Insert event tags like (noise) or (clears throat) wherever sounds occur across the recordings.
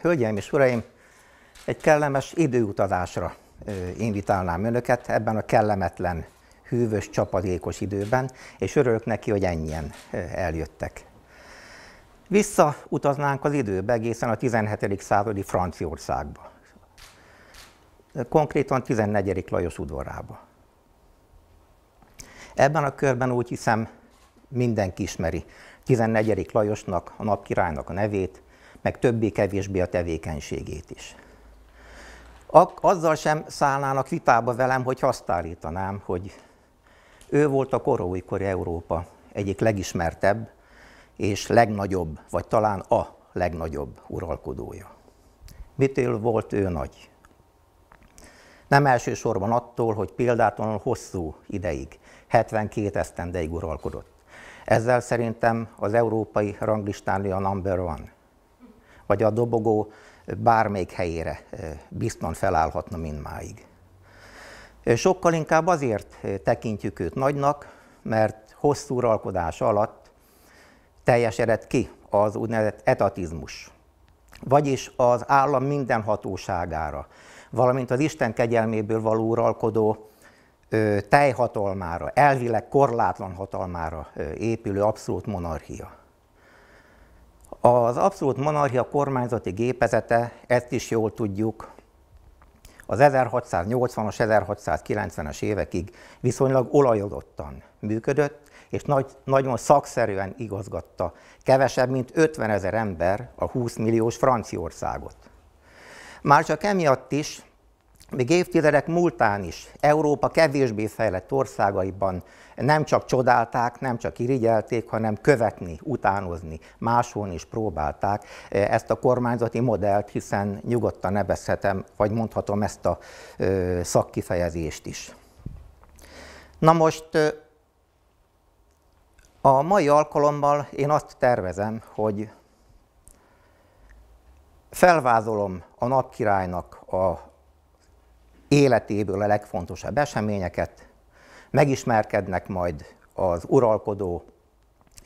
Hölgyeim és uraim, egy kellemes időutazásra invitálnám önöket ebben a kellemetlen, hűvös, csapadékos időben, és örülök neki, hogy ennyien eljöttek. Visszautaznánk az időbe egészen a 17. századi Franciaországba, konkrétan 14. Lajos udvarába. Ebben a körben úgy hiszem mindenki ismeri. 14. Lajosnak, a napkirálynak a nevét, meg többé-kevésbé a tevékenységét is. Azzal sem szállnának vitába velem, hogy azt állítanám, hogy ő volt a kora kori Európa egyik legismertebb és legnagyobb, vagy talán a legnagyobb uralkodója. Mitől volt ő nagy? Nem elsősorban attól, hogy példátlanul hosszú ideig, 72 esztendeig uralkodott. Ezzel szerintem az európai ranglistán a number one, vagy a dobogó bármelyik helyére bizton felállhatna mindmáig. Sokkal inkább azért tekintjük őt nagynak, mert hosszú uralkodás alatt teljesedett ki az úgynevezett etatizmus, vagyis az állam minden hatóságára, valamint az Isten kegyelméből való uralkodó tejhatalmára, elvileg korlátlan hatalmára épülő abszolút monarchia. Az abszolút monarchia kormányzati gépezete, ezt is jól tudjuk, az 1680-as, 1690-es évekig viszonylag olajodottan működött, és nagy, nagyon szakszerűen igazgatta kevesebb, mint 50 ezer ember a 20 milliós Franciaországot. Már csak emiatt is még évtizedek múltán is Európa kevésbé fejlett országaiban nem csak csodálták, nem csak irigyelték, hanem követni, utánozni, máshol is próbálták eh, ezt a kormányzati modellt, hiszen nyugodtan nevezhetem, vagy mondhatom ezt a eh, szakkifejezést is. Na most eh, a mai alkalommal én azt tervezem, hogy felvázolom a napkirálynak a életéből a legfontosabb eseményeket, megismerkednek majd az uralkodó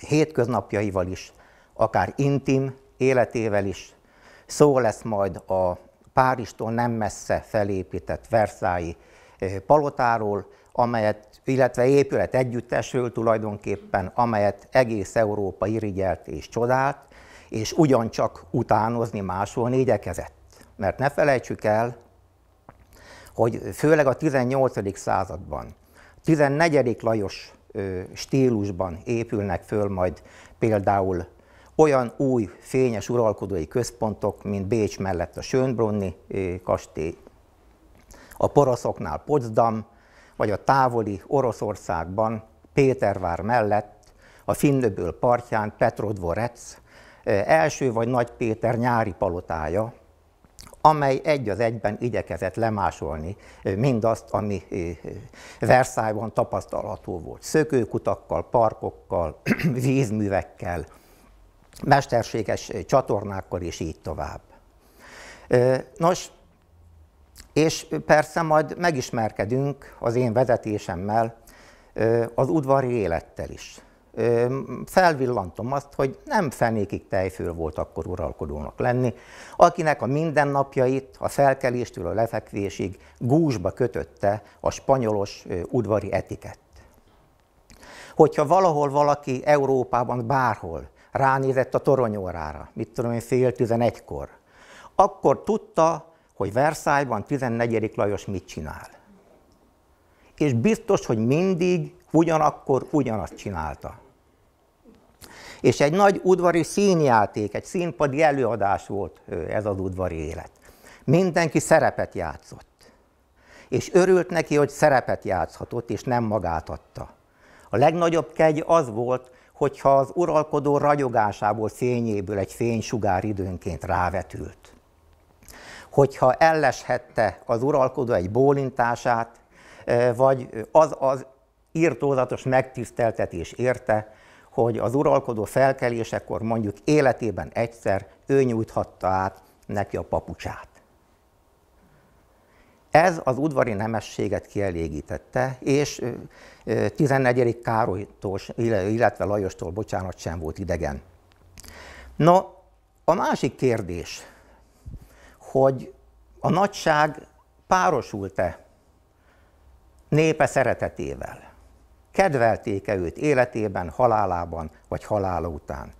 hétköznapjaival is, akár intim életével is, szó lesz majd a Párizstól nem messze felépített Versailles eh, palotáról, amelyet, illetve épület együttesről tulajdonképpen, amelyet egész Európa irigyelt és csodált, és ugyancsak utánozni, máshol négyekezett. Mert ne felejtsük el, hogy főleg a 18. században, 14. Lajos stílusban épülnek föl majd például olyan új fényes uralkodói központok, mint Bécs mellett a Sönbrunni kastély, a poroszoknál Potsdam, vagy a távoli Oroszországban Pétervár mellett, a Finnöböl partján Petrodvorec, első vagy Nagy Péter nyári palotája, amely egy az egyben igyekezett lemásolni mindazt, ami Versailles-ban tapasztalható volt. Szökőkutakkal, parkokkal, (clears throat) vízművekkel, mesterséges csatornákkal, és így tovább. Nos, és persze majd megismerkedünk az én vezetésemmel az udvari élettel is felvillantom azt, hogy nem fenékig tejfő volt akkor uralkodónak lenni, akinek a mindennapjait a felkeléstől a lefekvésig gúzsba kötötte a spanyolos udvari etikett. Hogyha valahol valaki Európában bárhol ránézett a toronyórára, mit tudom én, fél tizenegykor, akkor tudta, hogy Versailles-ban 14. Lajos mit csinál. És biztos, hogy mindig ugyanakkor ugyanazt csinálta. És egy nagy udvari színjáték, egy színpadi előadás volt ez az udvari élet. Mindenki szerepet játszott. És örült neki, hogy szerepet játszhatott, és nem magát adta. A legnagyobb kegy az volt, hogyha az uralkodó ragyogásából, fényéből egy fénysugár időnként rávetült. Hogyha elleshette az uralkodó egy bólintását, vagy az az írtózatos megtiszteltetés érte, hogy az uralkodó felkelésekor mondjuk életében egyszer ő nyújthatta át neki a papucsát. Ez az udvari nemességet kielégítette, és 14. Károlytól, illetve Lajostól bocsánat sem volt idegen. No, a másik kérdés, hogy a nagyság párosult-e népe szeretetével? kedvelték-e őt életében, halálában vagy halála után.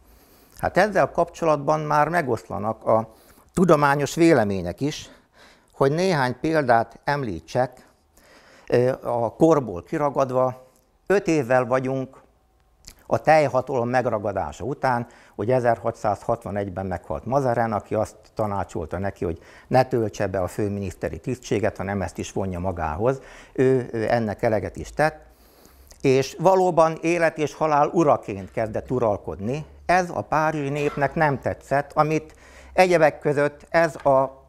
Hát ezzel kapcsolatban már megoszlanak a tudományos vélemények is, hogy néhány példát említsek, a korból kiragadva, öt évvel vagyunk a teljhatalom megragadása után, hogy 1661-ben meghalt Mazarán, aki azt tanácsolta neki, hogy ne töltse be a főminiszteri tisztséget, hanem ezt is vonja magához. Ő ennek eleget is tett, és valóban élet és halál uraként kezdett uralkodni. Ez a párizsi népnek nem tetszett, amit egyebek között ez a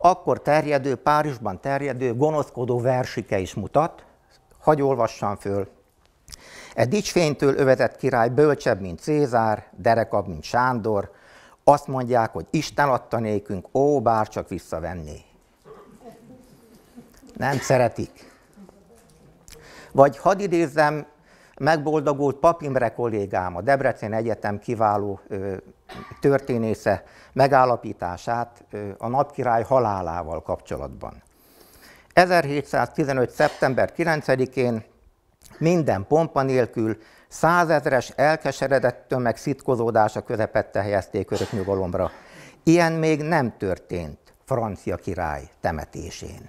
akkor terjedő, Párizsban terjedő gonoszkodó versike is mutat. Hagy olvassam föl. E dicsfénytől övezett király bölcsebb, mint Cézár, derekabb, mint Sándor. Azt mondják, hogy Isten adta nékünk, ó, bár csak Nem szeretik. Vagy hadd idézzem megboldogult Papimre kollégám, a Debrecen Egyetem kiváló ö, történésze megállapítását ö, a napkirály halálával kapcsolatban. 1715. szeptember 9-én minden pompa nélkül százezres elkeseredett tömeg szitkozódása közepette helyezték örök nyugalomra. Ilyen még nem történt francia király temetésén.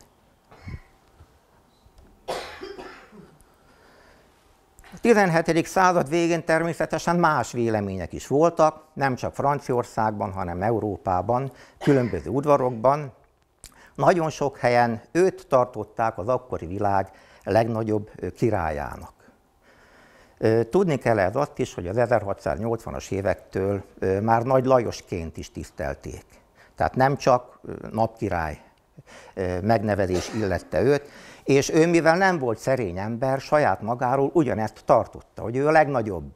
A 17. század végén természetesen más vélemények is voltak, nem csak Franciaországban, hanem Európában, különböző udvarokban. Nagyon sok helyen őt tartották az akkori világ legnagyobb királyának. Tudni kell ez azt is, hogy az 1680-as évektől már Nagy Lajosként is tisztelték. Tehát nem csak napkirály megnevezés illette őt, és ő, mivel nem volt szerény ember, saját magáról ugyanezt tartotta, hogy ő a legnagyobb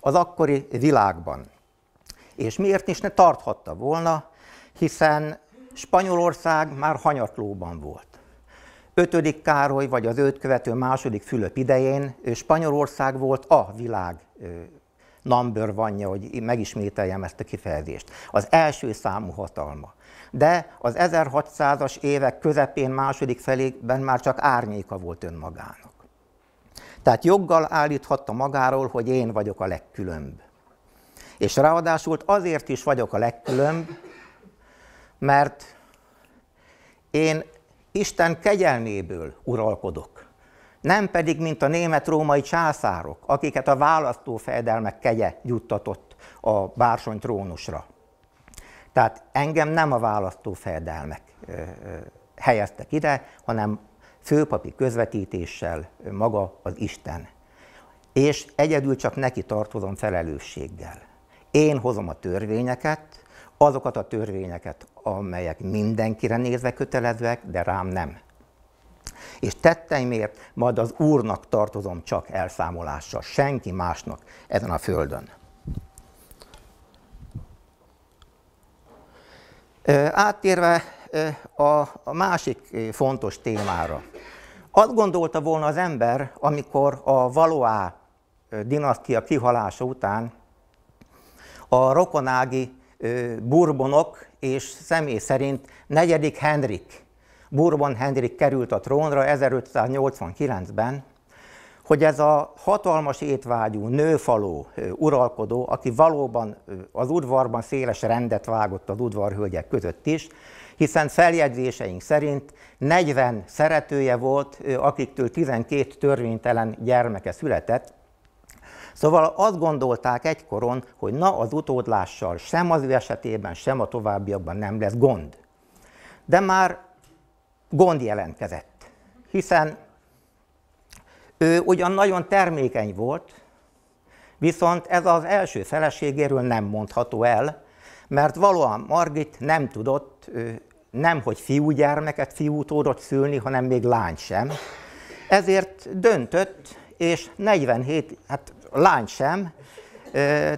az akkori világban. És miért is ne tarthatta volna, hiszen Spanyolország már hanyatlóban volt. Ötödik Károly, vagy az őt követő második Fülöp idején Spanyolország volt a világ number vanja, hogy megismételjem ezt a kifejezést. Az első számú hatalma de az 1600-as évek közepén, második felében már csak árnyéka volt önmagának. Tehát joggal állíthatta magáról, hogy én vagyok a legkülönb. És ráadásul azért is vagyok a legkülönb, mert én Isten kegyelméből uralkodok, nem pedig, mint a német-római császárok, akiket a választófejedelmek kegye juttatott a bársony trónusra. Tehát engem nem a választó fejedelmek helyeztek ide, hanem főpapi közvetítéssel maga az Isten. És egyedül csak neki tartozom felelősséggel. Én hozom a törvényeket, azokat a törvényeket, amelyek mindenkire nézve kötelezőek, de rám nem. És tetteimért majd az Úrnak tartozom csak elszámolással, senki másnak ezen a földön. Áttérve a másik fontos témára. Azt gondolta volna az ember, amikor a Valoá dinasztia kihalása után a rokonági burbonok és személy szerint negyedik Henrik, Bourbon Henrik került a trónra 1589-ben, hogy ez a hatalmas étvágyú, nőfaló uralkodó, aki valóban az udvarban széles rendet vágott az udvarhölgyek között is, hiszen feljegyzéseink szerint 40 szeretője volt, akiktől 12 törvénytelen gyermeke született, Szóval azt gondolták egykoron, hogy na az utódlással sem az ő esetében, sem a továbbiakban nem lesz gond. De már gond jelentkezett, hiszen ő ugyan nagyon termékeny volt, viszont ez az első feleségéről nem mondható el, mert valóan Margit nem tudott nem hogy fiúgyermeket, fiútódott szülni, hanem még lány sem. Ezért döntött, és 47, hát lány sem,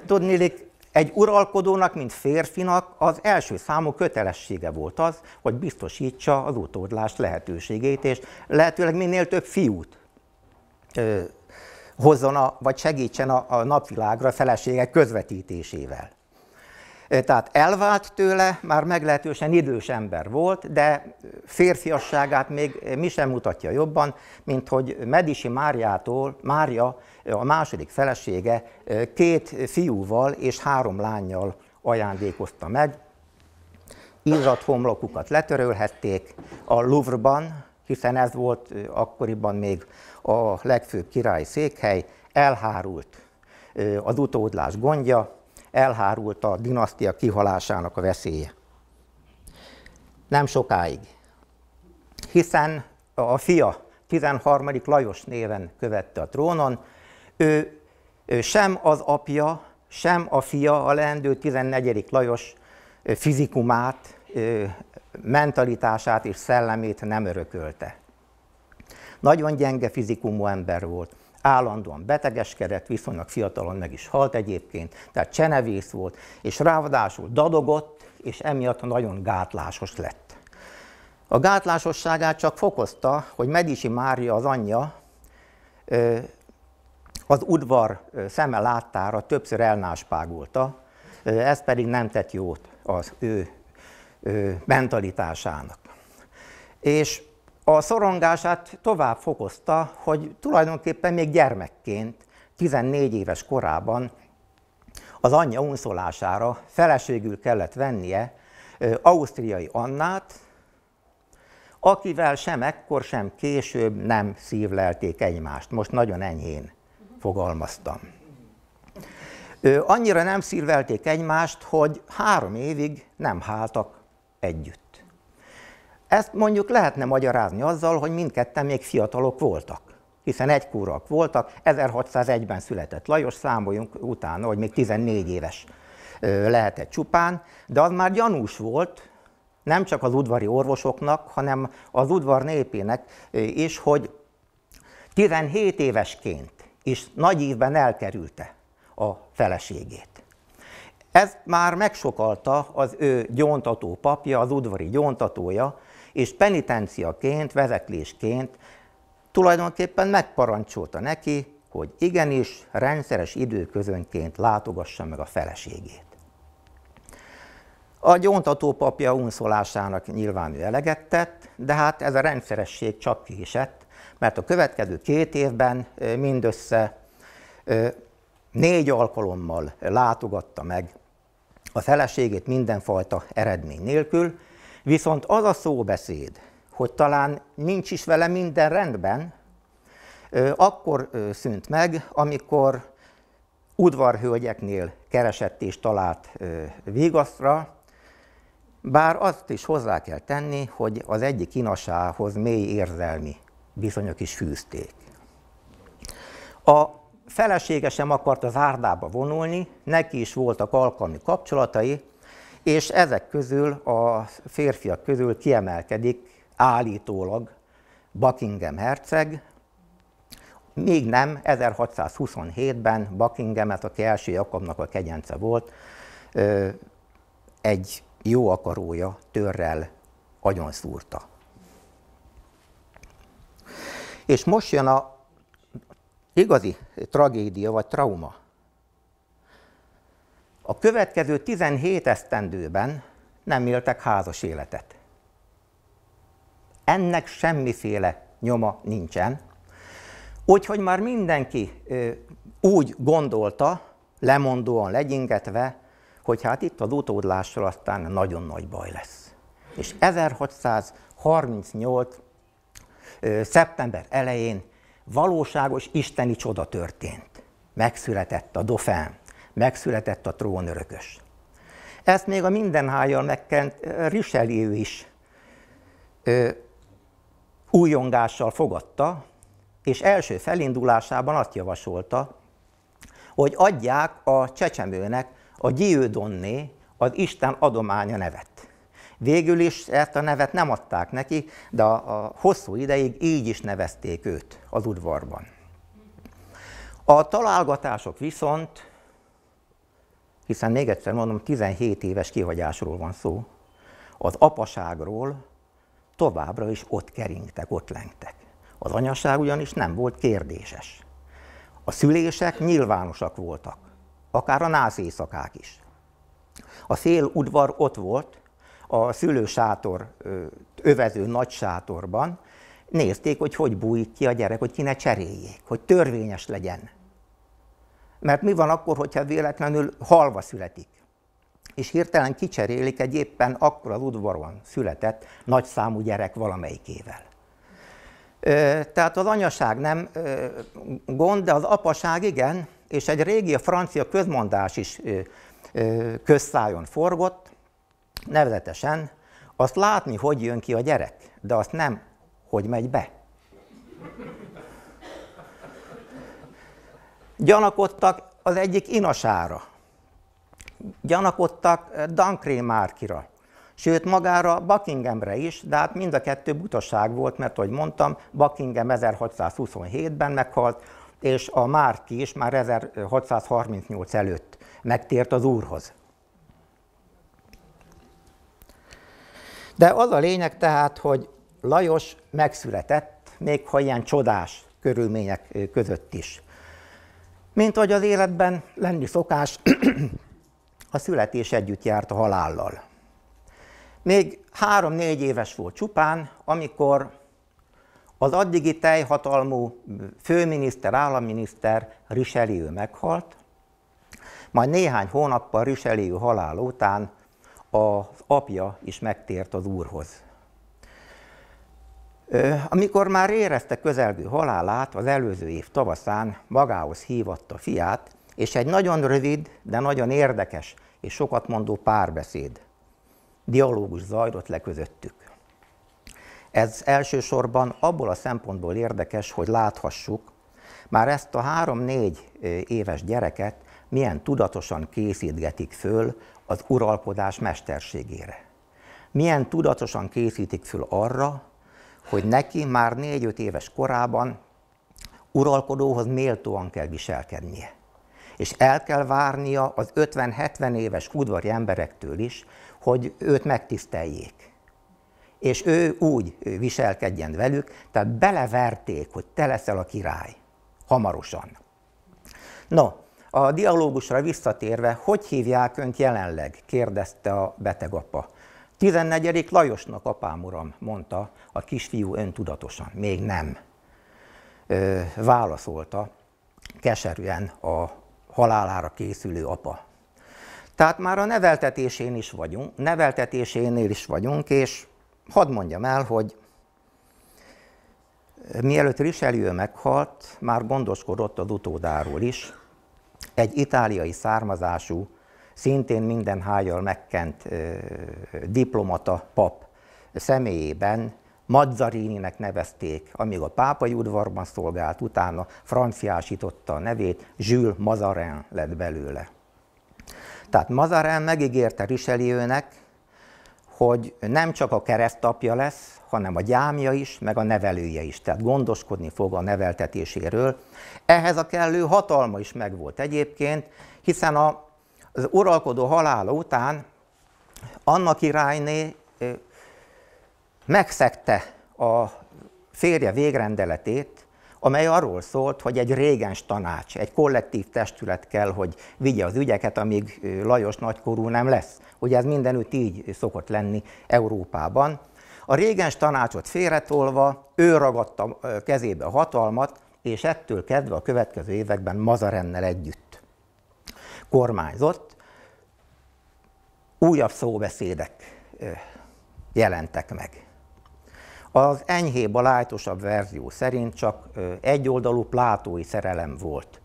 tudnélik, egy uralkodónak, mint férfinak az első számú kötelessége volt az, hogy biztosítsa az utódlás lehetőségét, és lehetőleg minél több fiút ö, hozzon, a, vagy segítsen a, a napvilágra feleségek közvetítésével. Tehát elvált tőle, már meglehetősen idős ember volt, de férfiasságát még mi sem mutatja jobban, mint hogy Medisi Máriától, Mária, a második felesége, két fiúval és három lányjal ajándékozta meg. Izzadt homlokukat letörölhették, a Louvre-ban hiszen ez volt akkoriban még a legfőbb királyi székhely, elhárult az utódlás gondja, elhárult a dinasztia kihalásának a veszélye. Nem sokáig, hiszen a fia 13. Lajos néven követte a trónon, ő, ő sem az apja, sem a fia, a leendő 14. Lajos fizikumát mentalitását és szellemét nem örökölte. Nagyon gyenge fizikumú ember volt, állandóan betegeskedett, viszonylag fiatalon meg is halt egyébként, tehát csenevész volt, és ráadásul dadogott, és emiatt nagyon gátlásos lett. A gátlásosságát csak fokozta, hogy Medici Mária az anyja az udvar szeme láttára többször elnáspágulta, ez pedig nem tett jót az ő mentalitásának. És a szorongását tovább fokozta, hogy tulajdonképpen még gyermekként, 14 éves korában az anyja unszolására feleségül kellett vennie ausztriai Annát, akivel sem ekkor, sem később nem szívlelték egymást. Most nagyon enyhén fogalmaztam. Annyira nem szívlelték egymást, hogy három évig nem háltak együtt. Ezt mondjuk lehetne magyarázni azzal, hogy mindketten még fiatalok voltak, hiszen egykúrak voltak, 1601-ben született Lajos, számoljunk utána, hogy még 14 éves lehetett csupán, de az már gyanús volt, nem csak az udvari orvosoknak, hanem az udvar népének is, hogy 17 évesként is nagy évben elkerülte a feleségét. Ez már megsokalta az ő gyóntató papja, az udvari gyóntatója, és penitenciaként, vezetésként tulajdonképpen megparancsolta neki, hogy igenis rendszeres időközönként látogassa meg a feleségét. A gyóntató papja unszolásának nyilván ő eleget tett, de hát ez a rendszeresség csak késett, mert a következő két évben mindössze négy alkalommal látogatta meg a feleségét mindenfajta eredmény nélkül, viszont az a szóbeszéd, hogy talán nincs is vele minden rendben, akkor szűnt meg, amikor udvarhölgyeknél keresett és talált vigasztra, bár azt is hozzá kell tenni, hogy az egyik kínasához mély érzelmi viszonyok is fűzték. A felesége sem akart az árdába vonulni, neki is voltak alkalmi kapcsolatai, és ezek közül a férfiak közül kiemelkedik állítólag Buckingham herceg, még nem, 1627-ben Buckinghamet, aki első Jakabnak a kegyence volt, egy jó akarója törrel agyon szúrta. És most jön a Igazi tragédia vagy trauma. A következő 17 esztendőben nem éltek házas életet. Ennek semmiféle nyoma nincsen. Úgyhogy már mindenki úgy gondolta, lemondóan legyingetve, hogy hát itt az utódlással aztán nagyon nagy baj lesz. És 1638. szeptember elején valóságos isteni csoda történt. Megszületett a dofán, megszületett a trónörökös. Ezt még a mindenhájjal megkent Richelieu is ö, újongással fogadta, és első felindulásában azt javasolta, hogy adják a csecsemőnek a Gyiődonné, az Isten adománya nevet. Végül is ezt a nevet nem adták neki, de a, a hosszú ideig így is nevezték őt az udvarban. A találgatások viszont, hiszen még egyszer mondom, 17 éves kihagyásról van szó, az apaságról továbbra is ott keringtek, ott lengtek. Az anyaság ugyanis nem volt kérdéses. A szülések nyilvánosak voltak, akár a nász éjszakák is. A fél udvar ott volt, a szülősátor övező nagy sátorban, nézték, hogy hogy bújik ki a gyerek, hogy ki ne cseréljék, hogy törvényes legyen. Mert mi van akkor, hogyha véletlenül halva születik? És hirtelen kicserélik egy éppen akkor az udvaron született nagyszámú gyerek valamelyikével. Tehát az anyaság nem gond, de az apaság igen, és egy régi francia közmondás is közszájon forgott, Nevezetesen azt látni, hogy jön ki a gyerek, de azt nem, hogy megy be. Gyanakodtak az egyik inasára, gyanakodtak Dankré márkira, sőt magára Buckinghamre is, de hát mind a kettő butaság volt, mert ahogy mondtam, Buckingham 1627-ben meghalt, és a Márki is már 1638 előtt megtért az úrhoz. De az a lényeg tehát, hogy Lajos megszületett, még ha ilyen csodás körülmények között is. Mint hogy az életben lenni szokás, (clears throat) a születés együtt járt a halállal. Még három-négy éves volt csupán, amikor az addigi teljhatalmú főminiszter, államminiszter Richelieu meghalt, majd néhány hónappal Richelieu halál után az apja is megtért az Úrhoz. Amikor már érezte közelgő halálát, az előző év tavaszán magához hívatta fiát, és egy nagyon rövid, de nagyon érdekes és sokat mondó párbeszéd, dialógus zajlott le közöttük. Ez elsősorban abból a szempontból érdekes, hogy láthassuk, már ezt a három-négy éves gyereket milyen tudatosan készítgetik föl az uralkodás mesterségére. Milyen tudatosan készítik föl arra, hogy neki már 4-5 éves korában uralkodóhoz méltóan kell viselkednie. És el kell várnia az 50-70 éves udvari emberektől is, hogy őt megtiszteljék és ő úgy viselkedjen velük, tehát beleverték, hogy te leszel a király. Hamarosan. No, a dialógusra visszatérve, hogy hívják önt jelenleg? kérdezte a betegapa. 14. Lajosnak apám uram, mondta a kisfiú öntudatosan. Még nem. Ö, válaszolta keserűen a halálára készülő apa. Tehát már a neveltetésén is vagyunk, neveltetésénél is vagyunk, és hadd mondjam el, hogy mielőtt Richelieu meghalt, már gondoskodott az utódáról is, egy itáliai származású, szintén minden hájjal megkent diplomata pap személyében Mazzarininek nevezték, amíg a pápai udvarban szolgált, utána franciásította a nevét, Jules Mazarin lett belőle. Tehát Mazarin megígérte Richelieu-nek, hogy nem csak a keresztapja lesz, hanem a gyámja is, meg a nevelője is. Tehát gondoskodni fog a neveltetéséről. Ehhez a kellő hatalma is megvolt egyébként, hiszen a, az uralkodó halála után Anna királyné megszegte a férje végrendeletét, amely arról szólt, hogy egy régens tanács, egy kollektív testület kell, hogy vigye az ügyeket, amíg Lajos nagykorú nem lesz. Ugye ez mindenütt így szokott lenni Európában. A régens tanácsot félretolva, ő ragadta kezébe a hatalmat, és ettől kezdve a következő években Mazarennel együtt kormányzott. Újabb szóbeszédek jelentek meg. Az enyhébb, a lájtosabb verzió szerint csak egyoldalú plátói szerelem volt.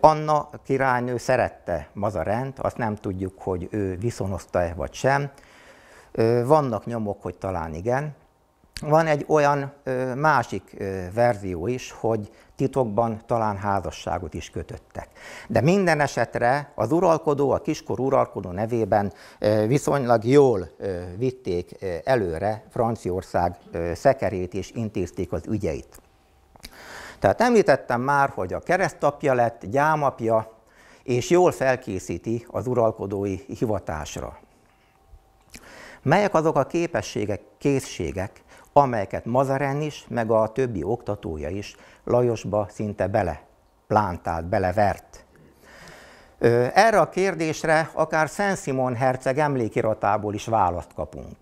Anna királynő szerette Mazarent, azt nem tudjuk, hogy ő viszonozta-e vagy sem. Vannak nyomok, hogy talán igen. Van egy olyan ö, másik ö, verzió is, hogy titokban talán házasságot is kötöttek. De minden esetre az uralkodó, a kiskor uralkodó nevében ö, viszonylag jól ö, vitték ö, előre Franciaország ö, szekerét és intézték az ügyeit. Tehát említettem már, hogy a keresztapja lett, gyámapja, és jól felkészíti az uralkodói hivatásra. Melyek azok a képességek, készségek, amelyeket Mazaren is, meg a többi oktatója is Lajosba szinte bele plántált, belevert. Erre a kérdésre akár Szent Simon herceg emlékiratából is választ kapunk.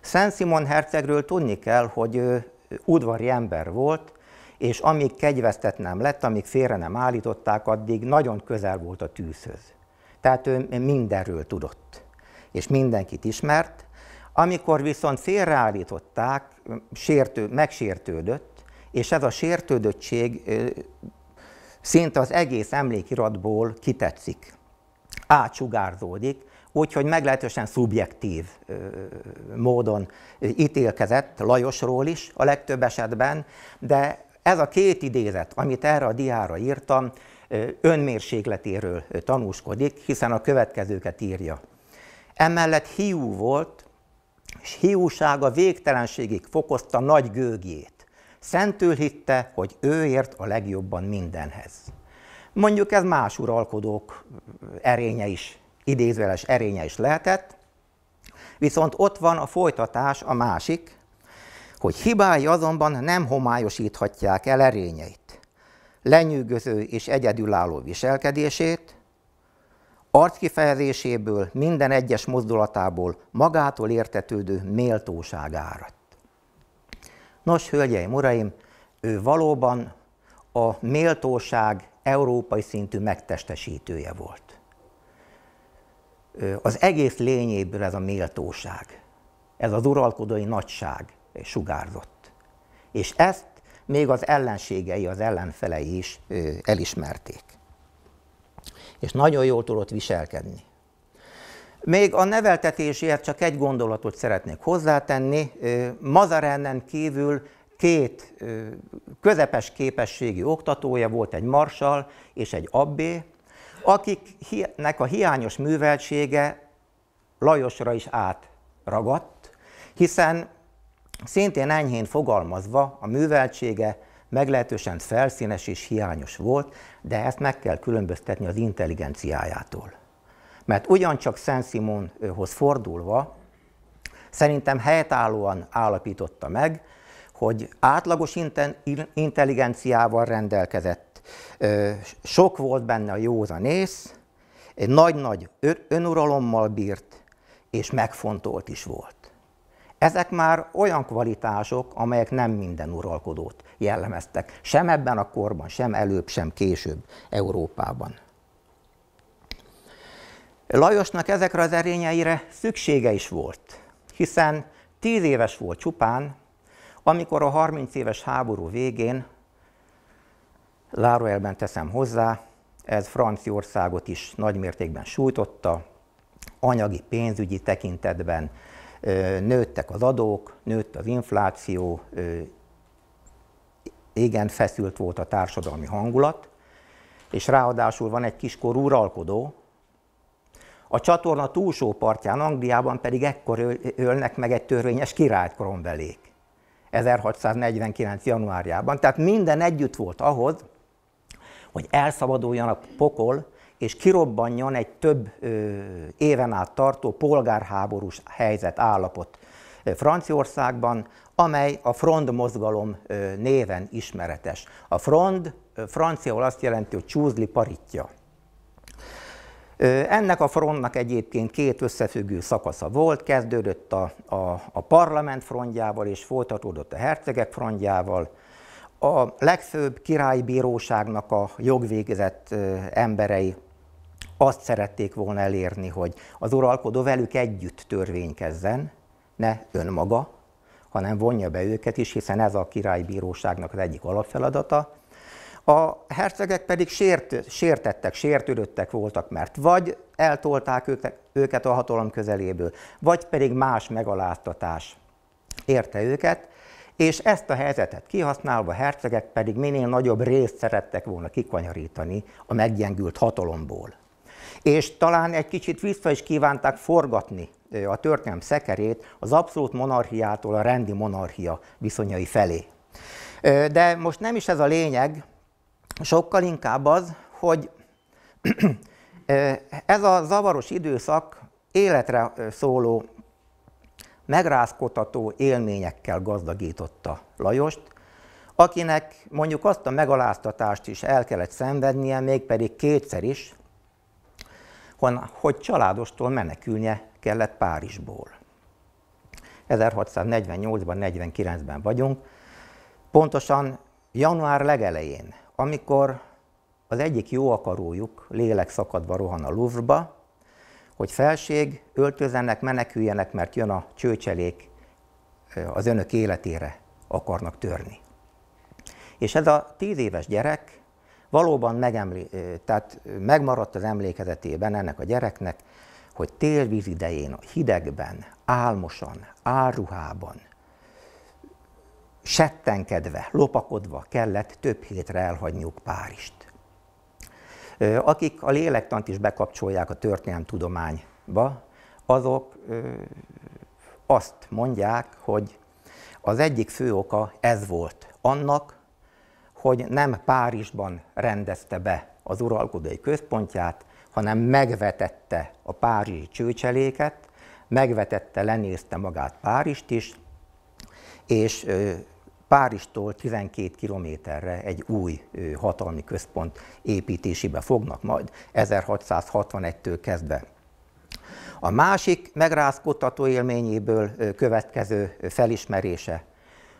Szent Simon hercegről tudni kell, hogy ő udvari ember volt, és amíg kegyvesztett nem lett, amíg félre nem állították, addig nagyon közel volt a tűzhöz. Tehát ő mindenről tudott, és mindenkit ismert, amikor viszont félreállították, sértő, megsértődött, és ez a sértődöttség szinte az egész emlékiratból kitetszik, átsugárzódik, úgyhogy meglehetősen szubjektív módon ítélkezett Lajosról is a legtöbb esetben, de ez a két idézet, amit erre a diára írtam, önmérségletéről tanúskodik, hiszen a következőket írja. Emellett hiú volt, és hiúsága végtelenségig fokozta nagy gőgjét. Szentül hitte, hogy ő ért a legjobban mindenhez. Mondjuk ez más uralkodók erénye is, idézőles erénye is lehetett, viszont ott van a folytatás, a másik, hogy hibái azonban nem homályosíthatják el erényeit, lenyűgöző és egyedülálló viselkedését, Arckifejezéséből, minden egyes mozdulatából magától értetődő méltóság áradt. Nos, hölgyeim, uraim, ő valóban a méltóság európai szintű megtestesítője volt. Az egész lényéből ez a méltóság, ez az uralkodói nagyság sugárzott. És ezt még az ellenségei, az ellenfelei is elismerték és nagyon jól tudott viselkedni. Még a neveltetéséhez csak egy gondolatot szeretnék hozzátenni. Mazarennen kívül két közepes képességi oktatója volt, egy marsal és egy abbé, akiknek a hiányos műveltsége Lajosra is átragadt, hiszen szintén enyhén fogalmazva a műveltsége meglehetősen felszínes és hiányos volt, de ezt meg kell különböztetni az intelligenciájától. Mert ugyancsak Szent Simonhoz fordulva, szerintem helytállóan állapította meg, hogy átlagos intelligenciával rendelkezett, sok volt benne a ész, egy nagy-nagy önuralommal bírt, és megfontolt is volt. Ezek már olyan kvalitások, amelyek nem minden uralkodót jellemeztek. Sem ebben a korban, sem előbb, sem később Európában. Lajosnak ezekre az erényeire szüksége is volt, hiszen tíz éves volt csupán, amikor a 30 éves háború végén, Láruelben teszem hozzá, ez Franciaországot is nagymértékben sújtotta, anyagi, pénzügyi tekintetben nőttek az adók, nőtt az infláció, igen feszült volt a társadalmi hangulat, és ráadásul van egy kiskorú uralkodó. A csatorna túlsó partján, Angliában pedig ekkor ölnek meg egy törvényes királyt Cromwellék. 1649. januárjában. Tehát minden együtt volt ahhoz, hogy elszabaduljon a pokol, és kirobbanjon egy több ö, éven át tartó polgárháborús helyzet állapot Franciaországban, amely a frond mozgalom néven ismeretes. A frond franciaul azt jelenti, hogy csúzli paritja. Ennek a frontnak egyébként két összefüggő szakasza volt, kezdődött a, a, a parlament frontjával és folytatódott a hercegek frontjával. A legfőbb királyi bíróságnak a jogvégzett emberei azt szerették volna elérni, hogy az uralkodó velük együtt törvénykezzen, ne önmaga, hanem vonja be őket is, hiszen ez a királybíróságnak az egyik alapfeladata. A hercegek pedig sért, sértettek, sértődöttek voltak, mert vagy eltolták őket, őket a hatalom közeléből, vagy pedig más megaláztatás érte őket, és ezt a helyzetet kihasználva a hercegek pedig minél nagyobb részt szerettek volna kikanyarítani a meggyengült hatalomból és talán egy kicsit vissza is kívánták forgatni a történelem szekerét az abszolút monarchiától a rendi monarchia viszonyai felé. De most nem is ez a lényeg, sokkal inkább az, hogy (clears throat) ez a zavaros időszak életre szóló, megrázkodható élményekkel gazdagította Lajost, akinek mondjuk azt a megaláztatást is el kellett szenvednie, mégpedig kétszer is, hogy családostól menekülnie kellett Párizsból. 1648-ban, 49-ben vagyunk, pontosan január legelején, amikor az egyik jó akarójuk lélek szakadva rohan a Louvre-ba, hogy felség, öltözenek, meneküljenek, mert jön a csőcselék, az önök életére akarnak törni. És ez a tíz éves gyerek valóban megemlí, tehát megmaradt az emlékezetében ennek a gyereknek, hogy télvíz idején, hidegben, álmosan, áruhában, settenkedve, lopakodva kellett több hétre elhagyniuk Párizst. Akik a lélektant is bekapcsolják a tudományba, azok azt mondják, hogy az egyik fő oka ez volt annak, hogy nem Párizsban rendezte be az uralkodói központját, hanem megvetette a párizsi csőcseléket, megvetette, lenézte magát Párizst is, és Párizstól 12 kilométerre egy új hatalmi központ építésébe fognak majd 1661-től kezdve. A másik megrázkodtató élményéből következő felismerése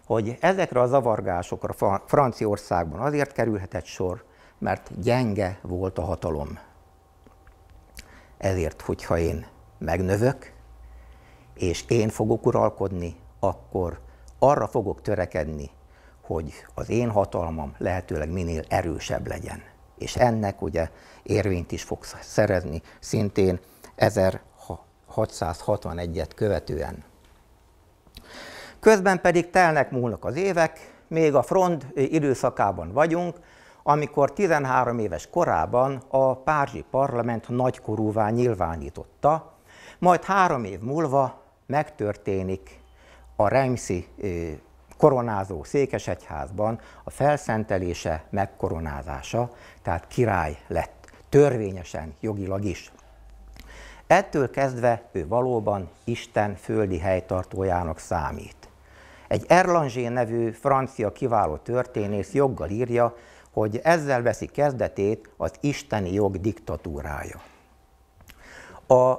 hogy ezekre a zavargásokra Franciaországban azért kerülhetett sor, mert gyenge volt a hatalom. Ezért, hogyha én megnövök, és én fogok uralkodni, akkor arra fogok törekedni, hogy az én hatalmam lehetőleg minél erősebb legyen. És ennek ugye érvényt is fog szerezni szintén 1661-et követően. Közben pedig telnek múlnak az évek, még a front időszakában vagyunk, amikor 13 éves korában a Párizsi Parlament nagykorúvá nyilvánította, majd három év múlva megtörténik a Reimszi koronázó székesegyházban a felszentelése, megkoronázása, tehát király lett, törvényesen, jogilag is. Ettől kezdve ő valóban Isten földi helytartójának számít. Egy Erlangé nevű francia kiváló történész joggal írja, hogy ezzel veszi kezdetét az isteni jog diktatúrája. A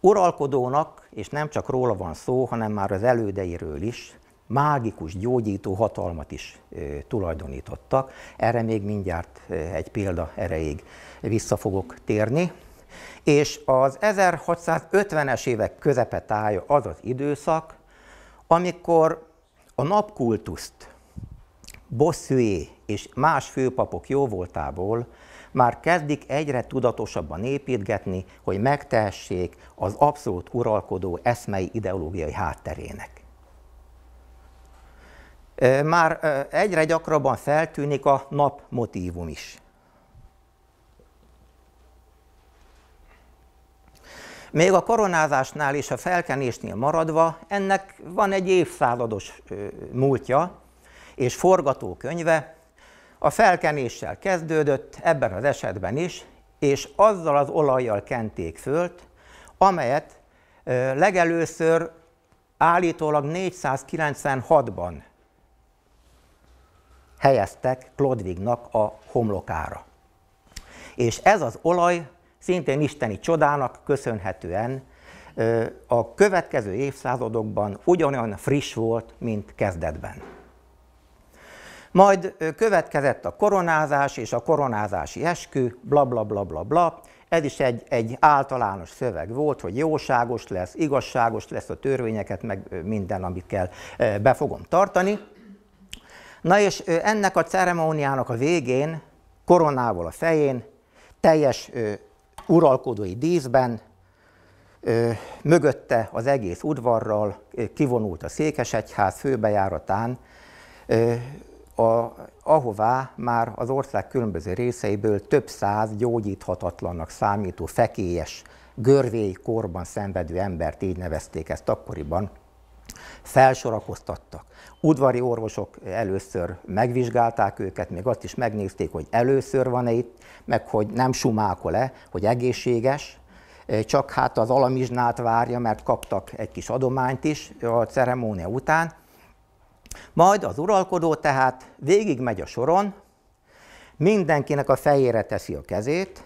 uralkodónak, és nem csak róla van szó, hanem már az elődeiről is, mágikus gyógyító hatalmat is ö, tulajdonítottak. Erre még mindjárt ö, egy példa erejéig vissza fogok térni. És az 1650-es évek közepe tája az az időszak, amikor a napkultuszt bosszűé és más főpapok jóvoltából már kezdik egyre tudatosabban építgetni, hogy megtehessék az abszolút uralkodó eszmei ideológiai hátterének. Már egyre gyakrabban feltűnik a napmotívum is. Még a koronázásnál és a felkenésnél maradva, ennek van egy évszázados múltja és forgatókönyve. A felkenéssel kezdődött, ebben az esetben is, és azzal az olajjal kenték fölt, amelyet legelőször állítólag 496-ban helyeztek Klodvignak a homlokára. És ez az olaj szintén isteni csodának köszönhetően a következő évszázadokban ugyanolyan friss volt, mint kezdetben. Majd következett a koronázás és a koronázási eskü, bla bla bla bla bla. Ez is egy, egy általános szöveg volt, hogy jóságos lesz, igazságos lesz a törvényeket, meg minden, amit kell, be fogom tartani. Na és ennek a ceremóniának a végén, koronával a fején, teljes uralkodói díszben, mögötte az egész udvarral kivonult a Székesegyház főbejáratán, a, ahová már az ország különböző részeiből több száz gyógyíthatatlannak számító fekélyes, görvély korban szenvedő embert, így nevezték ezt akkoriban, felsorakoztattak. Udvari orvosok először megvizsgálták őket, még azt is megnézték, hogy először van-e itt, meg hogy nem sumákol-e, hogy egészséges, csak hát az alamizsnát várja, mert kaptak egy kis adományt is a ceremónia után. Majd az uralkodó tehát végig megy a soron, mindenkinek a fejére teszi a kezét,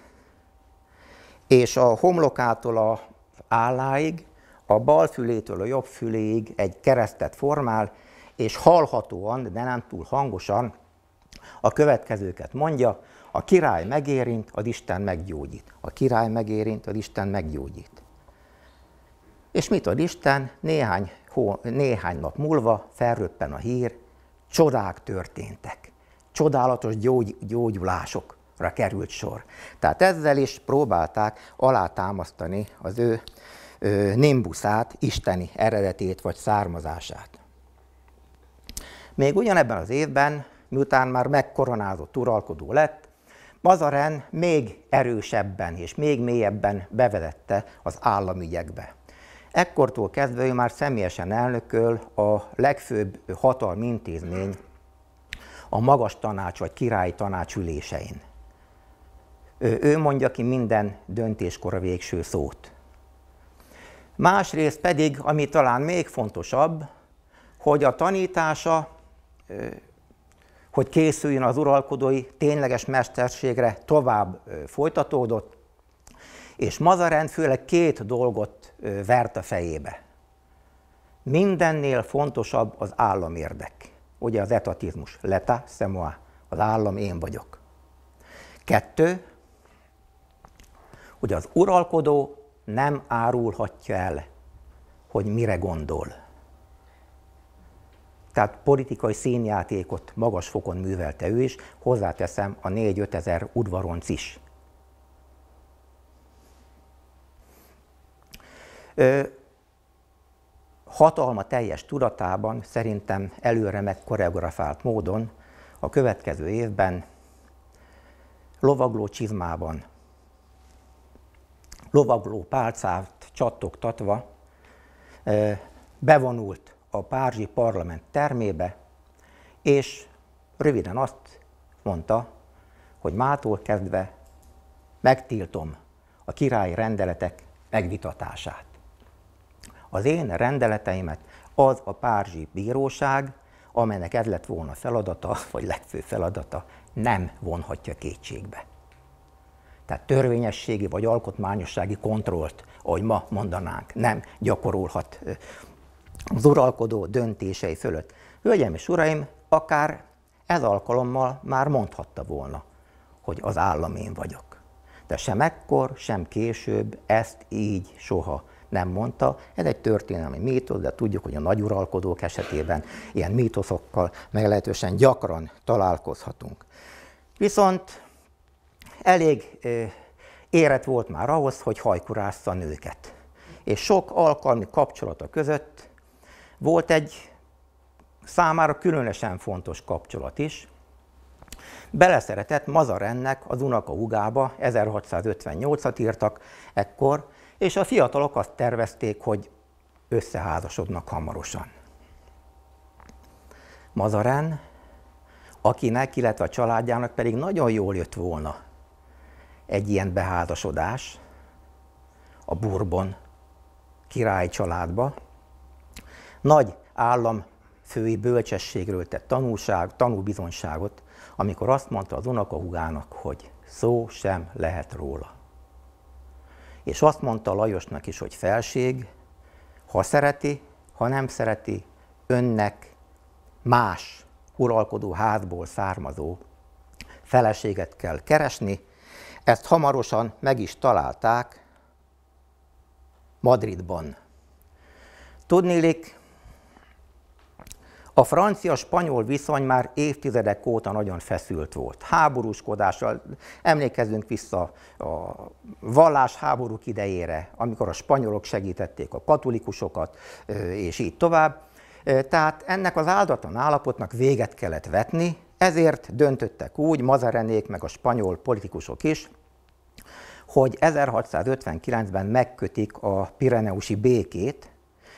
és a homlokától a álláig, a bal fülétől a jobb füléig egy keresztet formál, és hallhatóan, de nem túl hangosan a következőket mondja, a király megérint, az Isten meggyógyít. A király megérint, az Isten meggyógyít. És mit ad Isten? Néhány, hó, néhány nap múlva felröppen a hír, csodák történtek. Csodálatos gyógy, gyógyulásokra került sor. Tehát ezzel is próbálták alátámasztani az ő ő nimbuszát, isteni eredetét vagy származását. Még ugyanebben az évben, miután már megkoronázott uralkodó lett, Mazaren még erősebben és még mélyebben bevezette az államügyekbe. Ekkortól kezdve ő már személyesen elnököl a legfőbb hatalmi intézmény, a magas tanács vagy királyi tanács ülésein. Ő, ő mondja ki minden döntéskor a végső szót. Másrészt pedig, ami talán még fontosabb, hogy a tanítása hogy készüljön az uralkodói tényleges mesterségre, tovább folytatódott, és Mazarend főleg két dolgot vert a fejébe. Mindennél fontosabb az államérdek. Ugye az etatizmus, leta, semoa, az állam én vagyok. Kettő, hogy az uralkodó nem árulhatja el, hogy mire gondol tehát politikai színjátékot magas fokon művelte ő is, hozzáteszem a 4-5 ezer udvaronc is. Ö, hatalma teljes tudatában szerintem előre megkoreografált módon a következő évben lovagló csizmában, lovagló pálcát csattogtatva bevonult a Párizsi Parlament termébe, és röviden azt mondta, hogy mától kezdve megtiltom a királyi rendeletek megvitatását. Az én rendeleteimet az a Párizsi Bíróság, amelynek ez lett volna feladata, vagy legfő feladata, nem vonhatja kétségbe. Tehát törvényességi vagy alkotmányossági kontrollt, ahogy ma mondanánk, nem gyakorolhat az uralkodó döntései fölött. Hölgyeim és uraim, akár ez alkalommal már mondhatta volna, hogy az állam én vagyok. De sem ekkor, sem később ezt így soha nem mondta. Ez egy történelmi mítosz, de tudjuk, hogy a nagy uralkodók esetében ilyen mítoszokkal meglehetősen gyakran találkozhatunk. Viszont elég érett volt már ahhoz, hogy hajkurázza a nőket. És sok alkalmi kapcsolata között volt egy számára különösen fontos kapcsolat is. Beleszeretett Mazarennek az unoka ugába, 1658-at írtak ekkor, és a fiatalok azt tervezték, hogy összeházasodnak hamarosan. Mazaren, akinek, illetve a családjának pedig nagyon jól jött volna egy ilyen beházasodás a Bourbon király családba, nagy államfői bölcsességről tett tanulság, tanúbizonságot, amikor azt mondta az unokahúgának, hogy szó sem lehet róla. És azt mondta Lajosnak is, hogy felség, ha szereti, ha nem szereti, önnek más uralkodó házból származó feleséget kell keresni. Ezt hamarosan meg is találták Madridban. Tudnélik, a francia-spanyol viszony már évtizedek óta nagyon feszült volt. Háborúskodással, emlékezzünk vissza a vallásháborúk idejére, amikor a spanyolok segítették a katolikusokat, és így tovább. Tehát ennek az áldatlan állapotnak véget kellett vetni, ezért döntöttek úgy, Mazarenék meg a spanyol politikusok is, hogy 1659-ben megkötik a Pireneusi békét,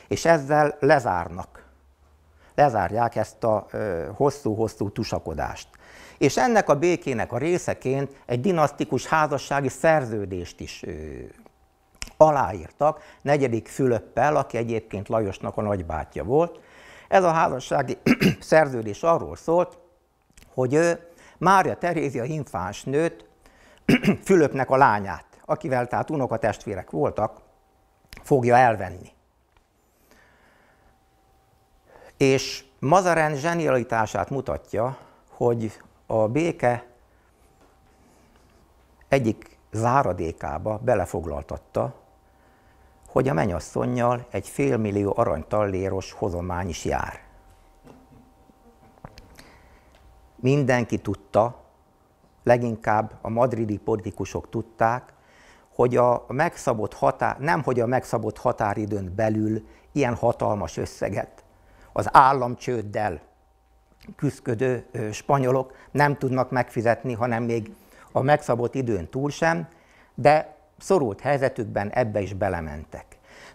és ezzel lezárnak lezárják ezt a hosszú-hosszú tusakodást. És ennek a békének a részeként egy dinasztikus házassági szerződést is aláírtak negyedik Fülöppel, aki egyébként Lajosnak a nagybátyja volt. Ez a házassági (clears throat) szerződés arról szólt, hogy ő Mária Terézia infáns nőt, (clears throat) Fülöpnek a lányát, akivel tehát unokatestvérek voltak, fogja elvenni. És Mazaren zsenialitását mutatja, hogy a béke egyik záradékába belefoglaltatta, hogy a mennyasszonynal egy félmillió aranytalléros hozomány is jár. Mindenki tudta, leginkább a madridi politikusok tudták, hogy a megszabott határ, nem hogy a megszabott határidőn belül ilyen hatalmas összeget az államcsőddel küzdködő spanyolok nem tudnak megfizetni, hanem még a megszabott időn túl sem, de szorult helyzetükben ebbe is belementek.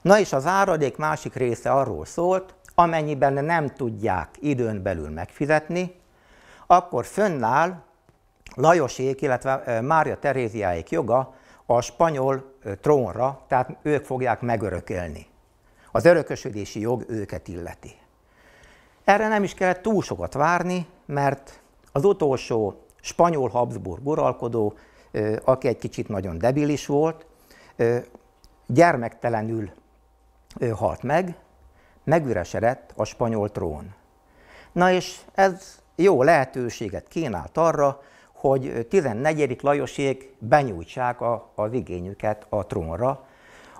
Na és az áradék másik része arról szólt, amennyiben nem tudják időn belül megfizetni, akkor fönnáll Lajosék, illetve Mária Teréziáék joga a spanyol trónra, tehát ők fogják megörökölni. Az örökösödési jog őket illeti. Erre nem is kellett túl sokat várni, mert az utolsó spanyol Habsburg uralkodó, aki egy kicsit nagyon debilis volt, gyermektelenül halt meg, megüresedett a spanyol trón. Na és ez jó lehetőséget kínált arra, hogy 14. Lajosék benyújtsák a, az igényüket a trónra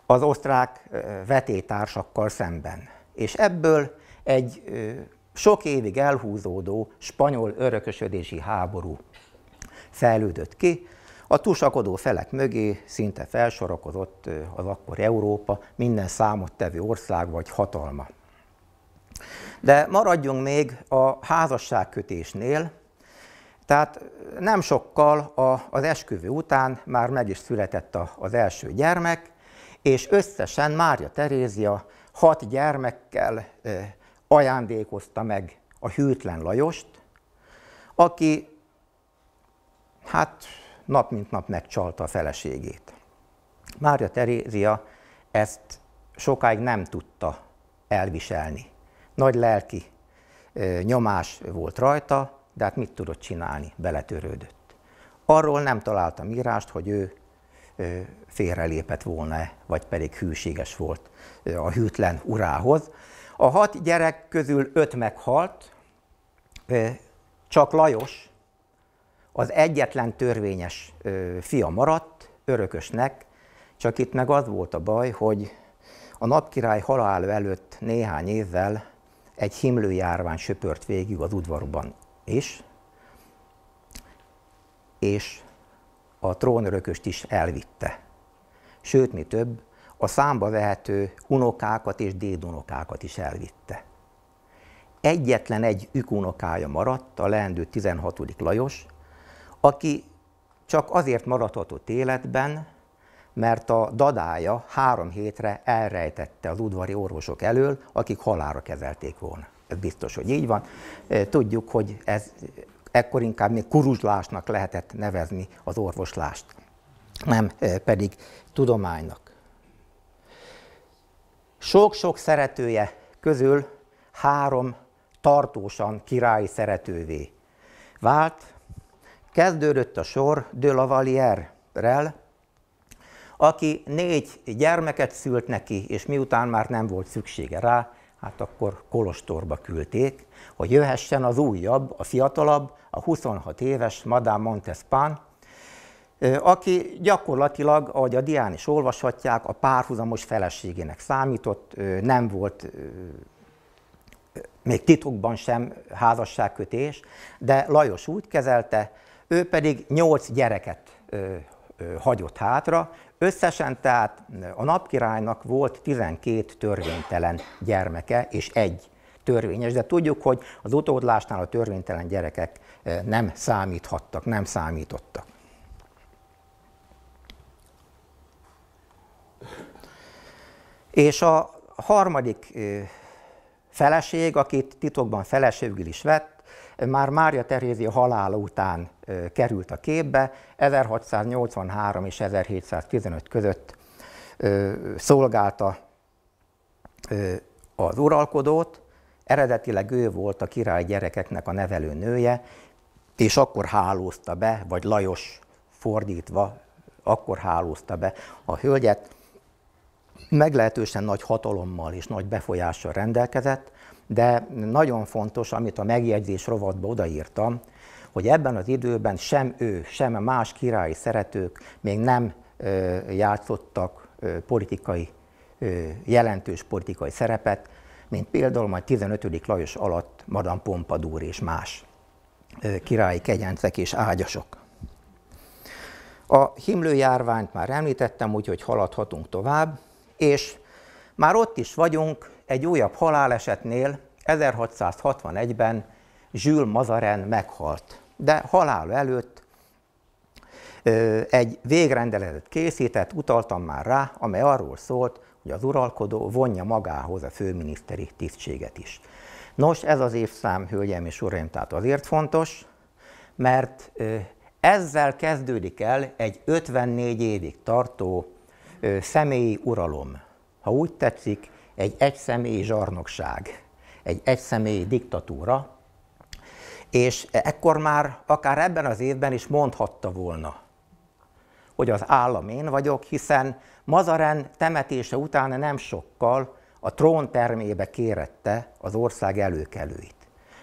az osztrák vetétársakkal szemben. És ebből egy sok évig elhúzódó spanyol örökösödési háború fejlődött ki, a túlsakodó felek mögé szinte felsorakozott az akkor Európa minden számottevő ország vagy hatalma. De maradjunk még a házasságkötésnél, tehát nem sokkal a, az esküvő után már meg is született a, az első gyermek, és összesen Mária Terézia hat gyermekkel ajándékozta meg a hűtlen Lajost, aki hát nap mint nap megcsalta a feleségét. Mária Terézia ezt sokáig nem tudta elviselni. Nagy lelki nyomás volt rajta, de hát mit tudott csinálni, beletörődött. Arról nem találtam írást, hogy ő félrelépett volna, vagy pedig hűséges volt a hűtlen urához. A hat gyerek közül öt meghalt, csak Lajos az egyetlen törvényes fia maradt, örökösnek, csak itt meg az volt a baj, hogy a napkirály halála előtt néhány évvel egy himlőjárvány söpört végig az udvarban is, és a trónörököst is elvitte. Sőt, mi több, a számba vehető unokákat és dédunokákat is elvitte. Egyetlen egy ükunokája maradt, a leendő 16. Lajos, aki csak azért maradhatott életben, mert a dadája három hétre elrejtette az udvari orvosok elől, akik halára kezelték volna. Ez biztos, hogy így van. Tudjuk, hogy ez ekkor inkább még kuruzslásnak lehetett nevezni az orvoslást, nem pedig tudománynak sok-sok szeretője közül három tartósan királyi szeretővé vált. Kezdődött a sor de Valière-rel, aki négy gyermeket szült neki, és miután már nem volt szüksége rá, hát akkor Kolostorba küldték, hogy jöhessen az újabb, a fiatalabb, a 26 éves Madame Montespan, aki gyakorlatilag, ahogy a dián is olvashatják, a párhuzamos feleségének számított, nem volt még titokban sem házasságkötés, de Lajos úgy kezelte, ő pedig nyolc gyereket hagyott hátra, összesen tehát a napkirálynak volt 12 törvénytelen gyermeke és egy törvényes, de tudjuk, hogy az utódlásnál a törvénytelen gyerekek nem számíthattak, nem számítottak. És a harmadik feleség, akit titokban feleségül is vett, már Mária Terézia halála után került a képbe, 1683 és 1715 között szolgálta az uralkodót, eredetileg ő volt a király gyerekeknek a nevelő nője, és akkor hálózta be, vagy Lajos fordítva, akkor hálózta be a hölgyet, meglehetősen nagy hatalommal és nagy befolyással rendelkezett, de nagyon fontos, amit a megjegyzés rovatba odaírtam, hogy ebben az időben sem ő, sem a más királyi szeretők még nem játszottak politikai, jelentős politikai szerepet, mint például majd 15. Lajos alatt Madame Pompadour és más királyi kegyencek és ágyasok. A himlőjárványt már említettem, úgyhogy haladhatunk tovább. És már ott is vagyunk egy újabb halálesetnél, 1661-ben Jules Mazaren meghalt, de halál előtt egy végrendeletet készített, utaltam már rá, amely arról szólt, hogy az uralkodó vonja magához a főminiszteri tisztséget is. Nos, ez az évszám, hölgyeim és uraim, tehát azért fontos, mert ezzel kezdődik el egy 54 évig tartó személyi uralom, ha úgy tetszik, egy egyszemélyi zsarnokság, egy egyszemélyi diktatúra, és ekkor már akár ebben az évben is mondhatta volna, hogy az állam én vagyok, hiszen Mazaren temetése után nem sokkal a trón termébe kérette az ország előkelőit.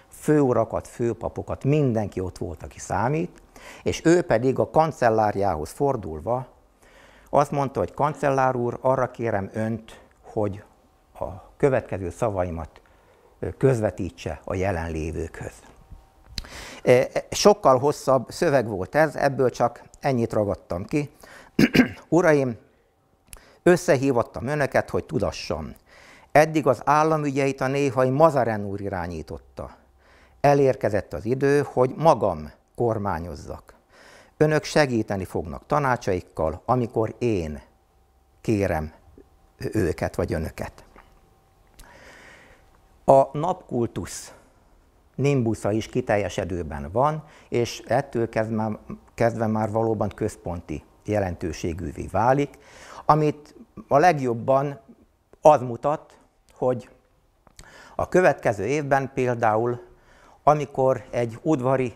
Főurakat, főpapokat, mindenki ott volt, aki számít, és ő pedig a kancelláriához fordulva azt mondta, hogy kancellár úr, arra kérem önt, hogy a következő szavaimat közvetítse a jelenlévőkhöz. E, sokkal hosszabb szöveg volt ez, ebből csak ennyit ragadtam ki. (clears throat) Uraim, összehívottam önöket, hogy tudassam. Eddig az államügyeit a néhai Mazaren úr irányította. Elérkezett az idő, hogy magam kormányozzak. Önök segíteni fognak tanácsaikkal, amikor én kérem őket vagy önöket. A napkultusz nimbusza is kiteljesedőben van, és ettől kezdve, kezdve már valóban központi jelentőségűvé válik, amit a legjobban az mutat, hogy a következő évben például, amikor egy udvari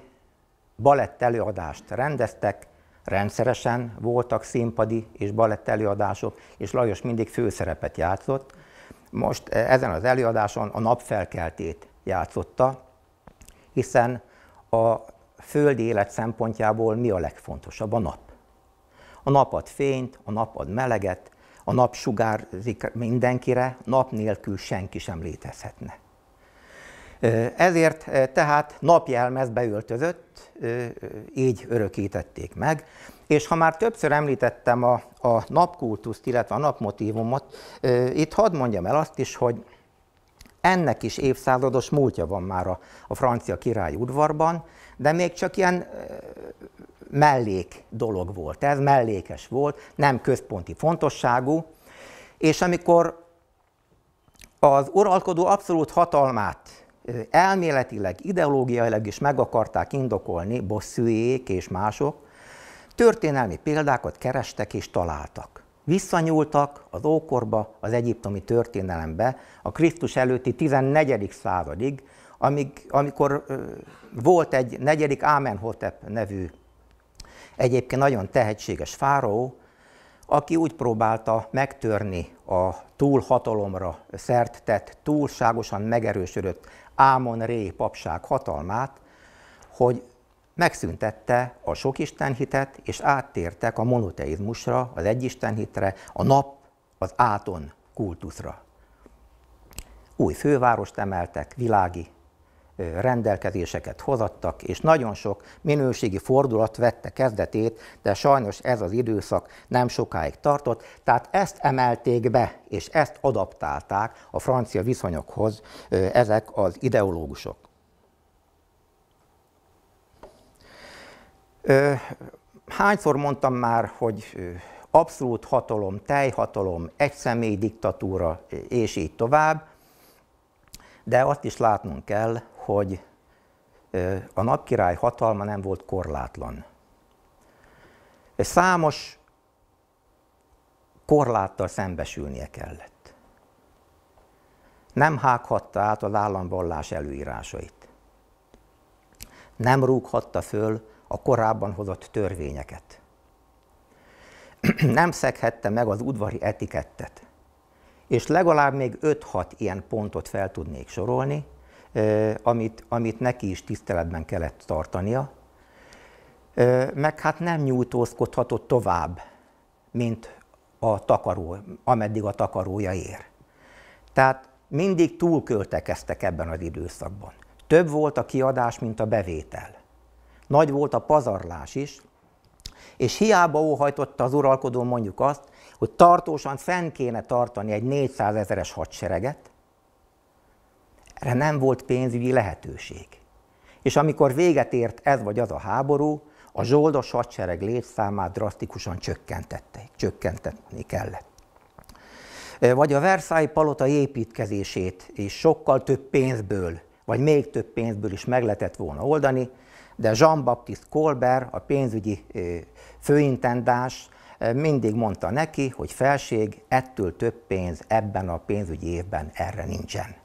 balett előadást rendeztek, rendszeresen voltak színpadi és balett előadások, és Lajos mindig főszerepet játszott. Most e, ezen az előadáson a napfelkeltét játszotta, hiszen a földi élet szempontjából mi a legfontosabb? A nap. A nap ad fényt, a nap ad meleget, a nap sugárzik mindenkire, nap nélkül senki sem létezhetne. Ezért tehát napjelmezbe öltözött, így örökítették meg, és ha már többször említettem a, a napkultuszt, illetve a napmotívumot, itt hadd mondjam el azt is, hogy ennek is évszázados múltja van már a, a francia király udvarban, de még csak ilyen mellék dolog volt ez, mellékes volt, nem központi fontosságú, és amikor az uralkodó abszolút hatalmát elméletileg, ideológiailag is meg akarták indokolni bosszújék és mások, történelmi példákat kerestek és találtak. Visszanyúltak az ókorba, az egyiptomi történelembe, a Krisztus előtti 14. századig, amíg, amikor ö, volt egy negyedik Amenhotep nevű egyébként nagyon tehetséges fáraó, aki úgy próbálta megtörni a túlhatalomra szert tett, túlságosan megerősödött Ámon Ré papság hatalmát, hogy megszüntette a sok istenhitet, és áttértek a monoteizmusra, az egyistenhitre, a nap, az áton kultuszra. Új fővárost emeltek, világi rendelkezéseket hozattak, és nagyon sok minőségi fordulat vette kezdetét, de sajnos ez az időszak nem sokáig tartott, tehát ezt emelték be, és ezt adaptálták a francia viszonyokhoz ezek az ideológusok. Hányszor mondtam már, hogy abszolút hatalom, teljhatalom, egyszemély diktatúra, és így tovább, de azt is látnunk kell, hogy a napkirály hatalma nem volt korlátlan. Számos korláttal szembesülnie kellett. Nem hághatta át az államvallás előírásait. Nem rúghatta föl a korábban hozott törvényeket. Nem szeghette meg az udvari etikettet. És legalább még 5-6 ilyen pontot fel tudnék sorolni, amit, amit neki is tiszteletben kellett tartania, meg hát nem nyújtózkodhatott tovább, mint a takaró, ameddig a takarója ér. Tehát mindig túlköltekeztek ebben az időszakban. Több volt a kiadás, mint a bevétel. Nagy volt a pazarlás is, és hiába óhajtotta az uralkodó mondjuk azt, hogy tartósan fenn kéne tartani egy 400 ezeres hadsereget, erre nem volt pénzügyi lehetőség. És amikor véget ért ez vagy az a háború, a zsoldos hadsereg létszámát drasztikusan csökkentették, csökkenteni kellett. Vagy a Versailles palota építkezését is sokkal több pénzből, vagy még több pénzből is meg lehetett volna oldani, de Jean-Baptiste Colbert, a pénzügyi főintendás mindig mondta neki, hogy felség, ettől több pénz ebben a pénzügyi évben erre nincsen.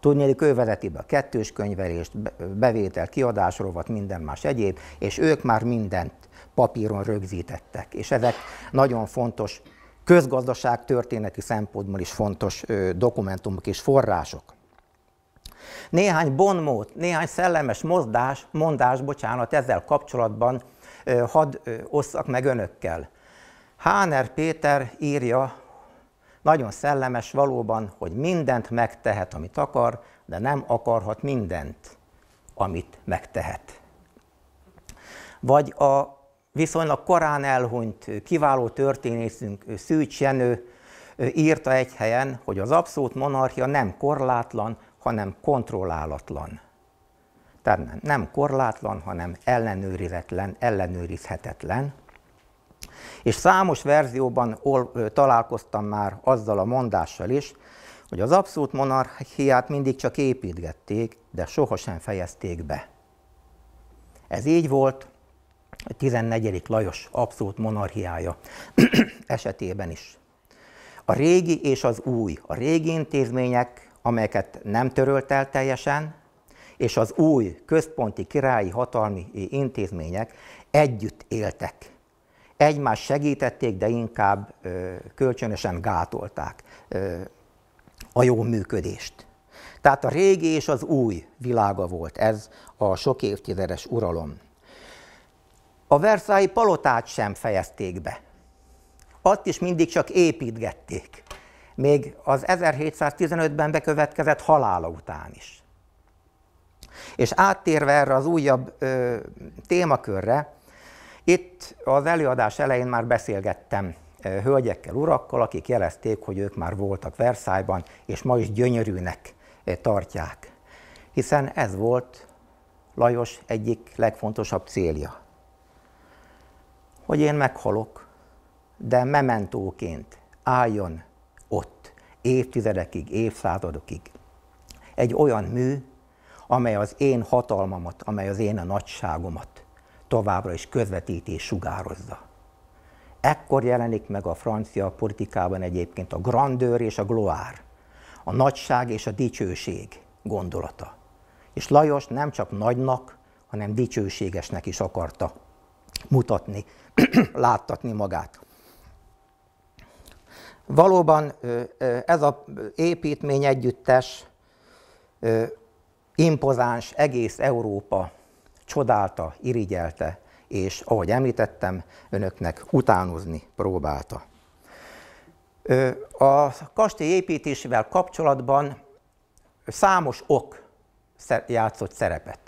Tudnélik, ő vezeti be a kettős könyvelést, bevétel, kiadás, rovat, minden más egyéb, és ők már mindent papíron rögzítettek. És ezek nagyon fontos közgazdaság történeti szempontból is fontos dokumentumok és források. Néhány bonmót, néhány szellemes mozdás, mondás, bocsánat, ezzel kapcsolatban hadd osszak meg önökkel. Háner Péter írja nagyon szellemes valóban, hogy mindent megtehet, amit akar, de nem akarhat mindent, amit megtehet. Vagy a viszonylag korán elhunyt kiváló történészünk Szűcs Jenő írta egy helyen, hogy az abszolút monarchia nem korlátlan, hanem kontrollálatlan. Tehát nem korlátlan, hanem ellenőrizetlen, ellenőrizhetetlen. És számos verzióban ol, találkoztam már azzal a mondással is, hogy az abszolút monarchiát mindig csak építgették, de sohasem fejezték be. Ez így volt a 14. Lajos abszolút monarchiája (clears throat) esetében is. A régi és az új, a régi intézmények, amelyeket nem törölt el teljesen, és az új központi királyi hatalmi intézmények együtt éltek egymást segítették, de inkább kölcsönösen gátolták a jó működést. Tehát a régi és az új világa volt ez a sok évtizedes uralom. A Versailles palotát sem fejezték be. Azt is mindig csak építgették, még az 1715-ben bekövetkezett halála után is. És áttérve erre az újabb ö, témakörre, itt az előadás elején már beszélgettem hölgyekkel, urakkal, akik jelezték, hogy ők már voltak Versailles-ban, és ma is gyönyörűnek tartják. Hiszen ez volt Lajos egyik legfontosabb célja. Hogy én meghalok, de mementóként álljon ott évtizedekig, évszázadokig. Egy olyan mű, amely az én hatalmamat, amely az én a nagyságomat továbbra is és sugározza. Ekkor jelenik meg a francia politikában egyébként a grandeur és a gloire, a nagyság és a dicsőség gondolata. És Lajos nem csak nagynak, hanem dicsőségesnek is akarta mutatni, (clears throat) láttatni magát. Valóban ez az építmény együttes impozáns egész Európa csodálta, irigyelte, és ahogy említettem, önöknek utánozni próbálta. A kastély építésével kapcsolatban számos ok játszott szerepet.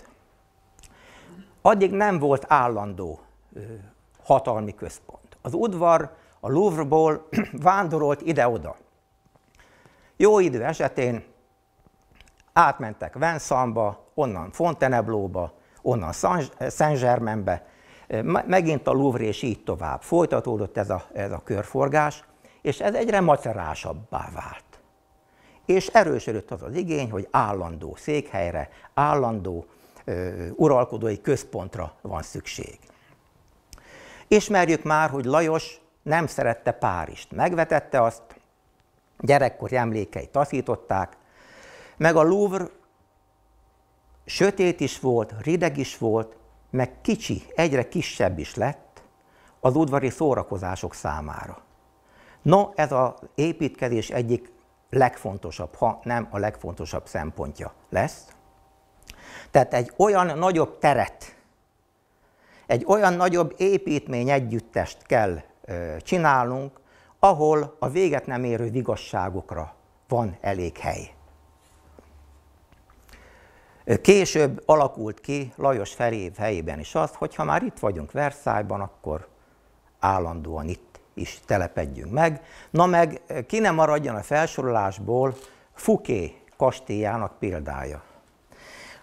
Addig nem volt állandó hatalmi központ. Az udvar a Louvre-ból (clears throat) vándorolt ide-oda. Jó idő esetén átmentek Venszamba, onnan Fontainebleau-ba, onnan Saint-Germainbe, megint a Louvre és így tovább. Folytatódott ez a, ez a körforgás, és ez egyre macerásabbá vált. És erősödött az az igény, hogy állandó székhelyre, állandó ö, uralkodói központra van szükség. Ismerjük már, hogy Lajos nem szerette Párizst, megvetette azt, gyerekkori emlékei taszították, meg a Louvre sötét is volt, rideg is volt, meg kicsi, egyre kisebb is lett az udvari szórakozások számára. No, ez az építkezés egyik legfontosabb, ha nem a legfontosabb szempontja lesz. Tehát egy olyan nagyobb teret, egy olyan nagyobb építmény együttest kell ö, csinálnunk, ahol a véget nem érő vigasságokra van elég hely. Később alakult ki Lajos felé helyében is az, hogy ha már itt vagyunk Versailles-ban, akkor állandóan itt is telepedjünk meg. Na meg ki nem maradjon a felsorolásból Fuké kastélyának példája.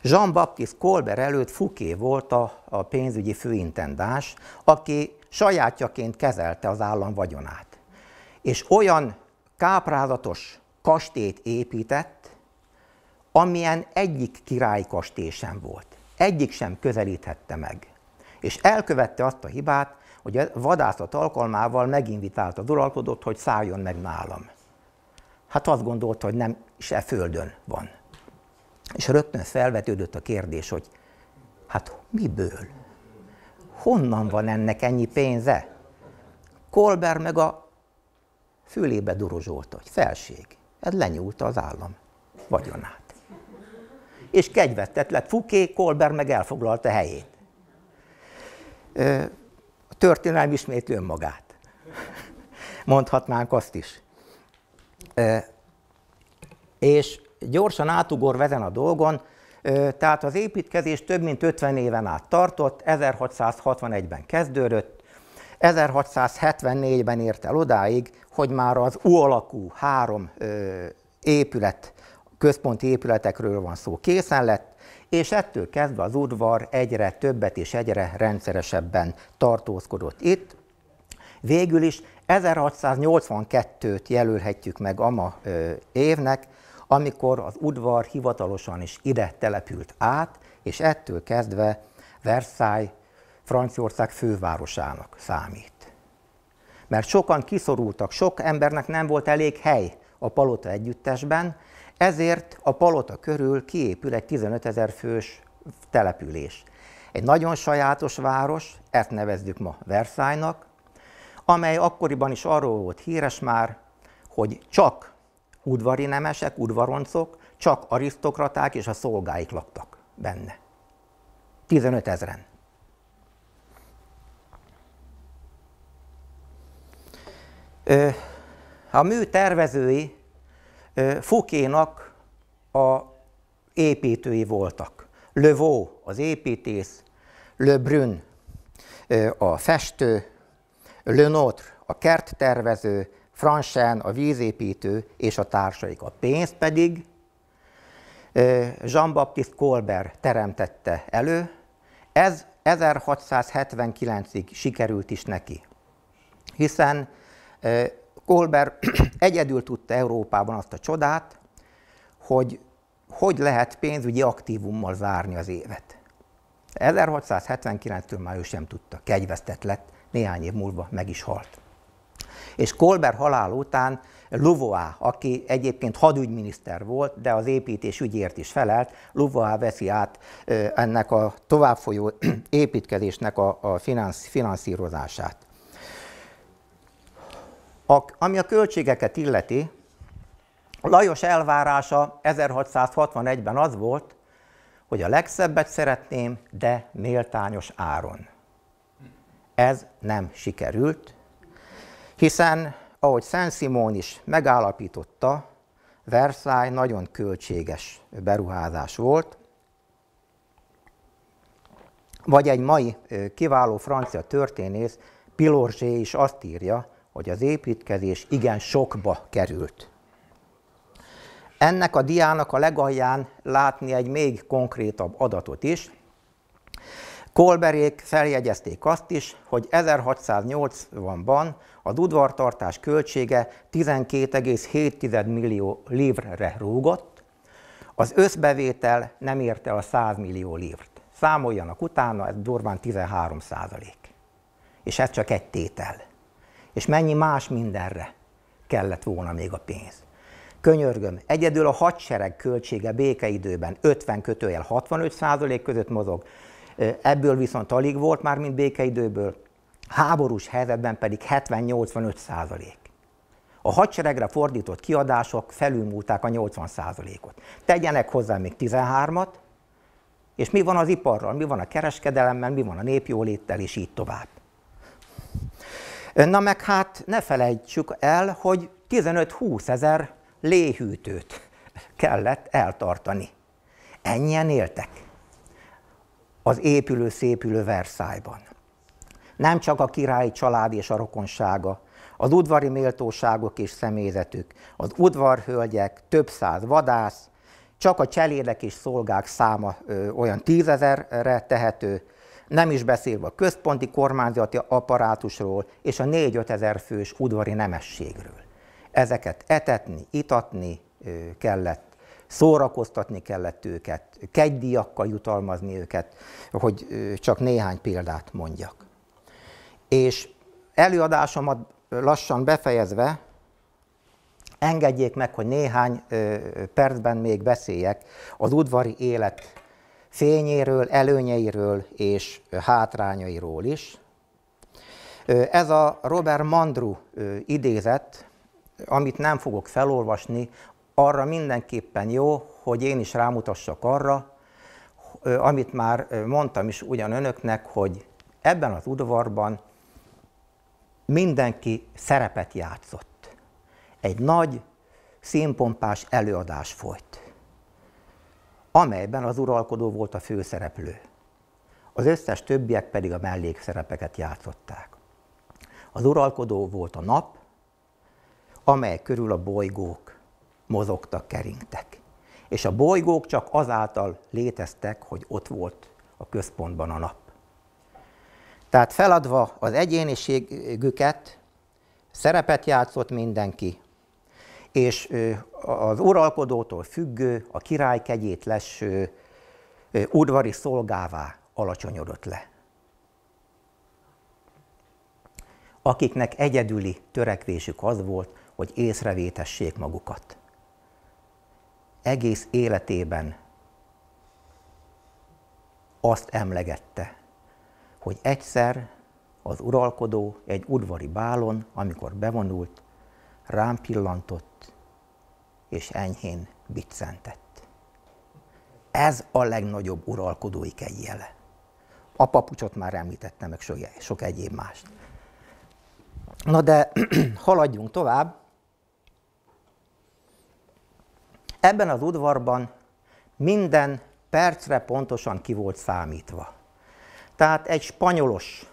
Jean-Baptiste Colbert előtt Fuké volt a, a pénzügyi főintendás, aki sajátjaként kezelte az állam vagyonát. És olyan káprázatos kastélyt épített, amilyen egyik királykastély sem volt. Egyik sem közelíthette meg. És elkövette azt a hibát, hogy a vadászat alkalmával meginvitálta az uralkodót, hogy szálljon meg nálam. Hát azt gondolta, hogy nem se földön van. És rögtön felvetődött a kérdés, hogy hát miből? Honnan van ennek ennyi pénze? Kolber meg a fülébe durozsolta, hogy felség. Ez lenyúlta az állam vagyonát és kegyvettet lett Fuké, Kolber meg elfoglalta helyét. A történelem ismét önmagát. Mondhatnánk azt is. És gyorsan átugor vezen a dolgon, tehát az építkezés több mint 50 éven át tartott, 1661-ben kezdődött, 1674-ben ért el odáig, hogy már az U alakú három épület központi épületekről van szó, készen lett, és ettől kezdve az udvar egyre többet és egyre rendszeresebben tartózkodott itt. Végül is 1682-t jelölhetjük meg ama évnek, amikor az udvar hivatalosan is ide települt át, és ettől kezdve Versailles Franciaország fővárosának számít. Mert sokan kiszorultak, sok embernek nem volt elég hely a palota együttesben, ezért a palota körül kiépül egy 15 ezer fős település. Egy nagyon sajátos város, ezt nevezzük ma Versailles-nak, amely akkoriban is arról volt híres már, hogy csak udvari nemesek, udvaroncok, csak arisztokraták és a szolgáik laktak benne. 15 ezeren. A mű tervezői Fukénak a építői voltak. Vaux, az építész, Le Brun a festő, Le Notre a kerttervező, Franchen a vízépítő és a társaik. A pénzt pedig Jean-Baptiste Colbert teremtette elő, ez 1679-ig sikerült is neki, hiszen Kolber (clears throat) egyedül tudta Európában azt a csodát, hogy hogy lehet pénzügyi aktívummal zárni az évet. 1679-től már ő sem tudta, kegyvesztett lett, néhány év múlva meg is halt. És Kolber halál után Luvoá, aki egyébként hadügyminiszter volt, de az építés ügyért is felelt, Luvoá veszi át ennek a továbbfolyó (clears throat) építkezésnek a, finanszírozását. A, ami a költségeket illeti, Lajos elvárása 1661-ben az volt, hogy a legszebbet szeretném, de méltányos áron. Ez nem sikerült, hiszen, ahogy Szent Simon is megállapította, Versailles nagyon költséges beruházás volt, vagy egy mai kiváló francia történész, Pilorgé is azt írja, hogy az építkezés igen sokba került. Ennek a diának a legalján látni egy még konkrétabb adatot is. Kolberék feljegyezték azt is, hogy 1680-ban a udvartartás költsége 12,7 millió livre rúgott, az összbevétel nem érte a 100 millió livrt. Számoljanak utána, ez durván 13 százalék. És ez csak egy tétel és mennyi más mindenre kellett volna még a pénz. Könyörgöm, egyedül a hadsereg költsége békeidőben 50 kötőjel 65 százalék között mozog, ebből viszont alig volt már, mint békeidőből, háborús helyzetben pedig 70-85 százalék. A hadseregre fordított kiadások felülmúlták a 80 százalékot. Tegyenek hozzá még 13-at, és mi van az iparral, mi van a kereskedelemmel, mi van a népjóléttel, és így tovább. Na meg hát ne felejtsük el, hogy 15-20 ezer léhűtőt kellett eltartani. Ennyien éltek az épülő-szépülő Versailles-ban. Nem csak a királyi család és a rokonsága, az udvari méltóságok és személyzetük, az udvarhölgyek, több száz vadász, csak a cselédek és szolgák száma ö, olyan tízezerre tehető, nem is beszélve a központi kormányzati apparátusról és a 4-5 ezer fős udvari nemességről. Ezeket etetni, itatni kellett, szórakoztatni kellett őket, kegydiakkal jutalmazni őket, hogy csak néhány példát mondjak. És előadásomat lassan befejezve, engedjék meg, hogy néhány percben még beszéljek az udvari élet fényéről, előnyeiről és hátrányairól is. Ez a Robert Mandru idézet, amit nem fogok felolvasni, arra mindenképpen jó, hogy én is rámutassak arra, amit már mondtam is ugyan önöknek, hogy ebben az udvarban mindenki szerepet játszott. Egy nagy színpompás előadás folyt amelyben az uralkodó volt a főszereplő. Az összes többiek pedig a mellékszerepeket játszották. Az uralkodó volt a nap, amely körül a bolygók mozogtak, keringtek. És a bolygók csak azáltal léteztek, hogy ott volt a központban a nap. Tehát feladva az egyéniségüket, szerepet játszott mindenki, és az uralkodótól függő, a király kegyét leső udvari szolgává alacsonyodott le. Akiknek egyedüli törekvésük az volt, hogy észrevétessék magukat. Egész életében azt emlegette, hogy egyszer az uralkodó egy udvari bálon, amikor bevonult, rám pillantott, és enyhén biccentett. Ez a legnagyobb uralkodói kegyjele. A papucsot már említette, meg sok, sok egyéb mást. Na de (clears throat) haladjunk tovább. Ebben az udvarban minden percre pontosan ki volt számítva. Tehát egy spanyolos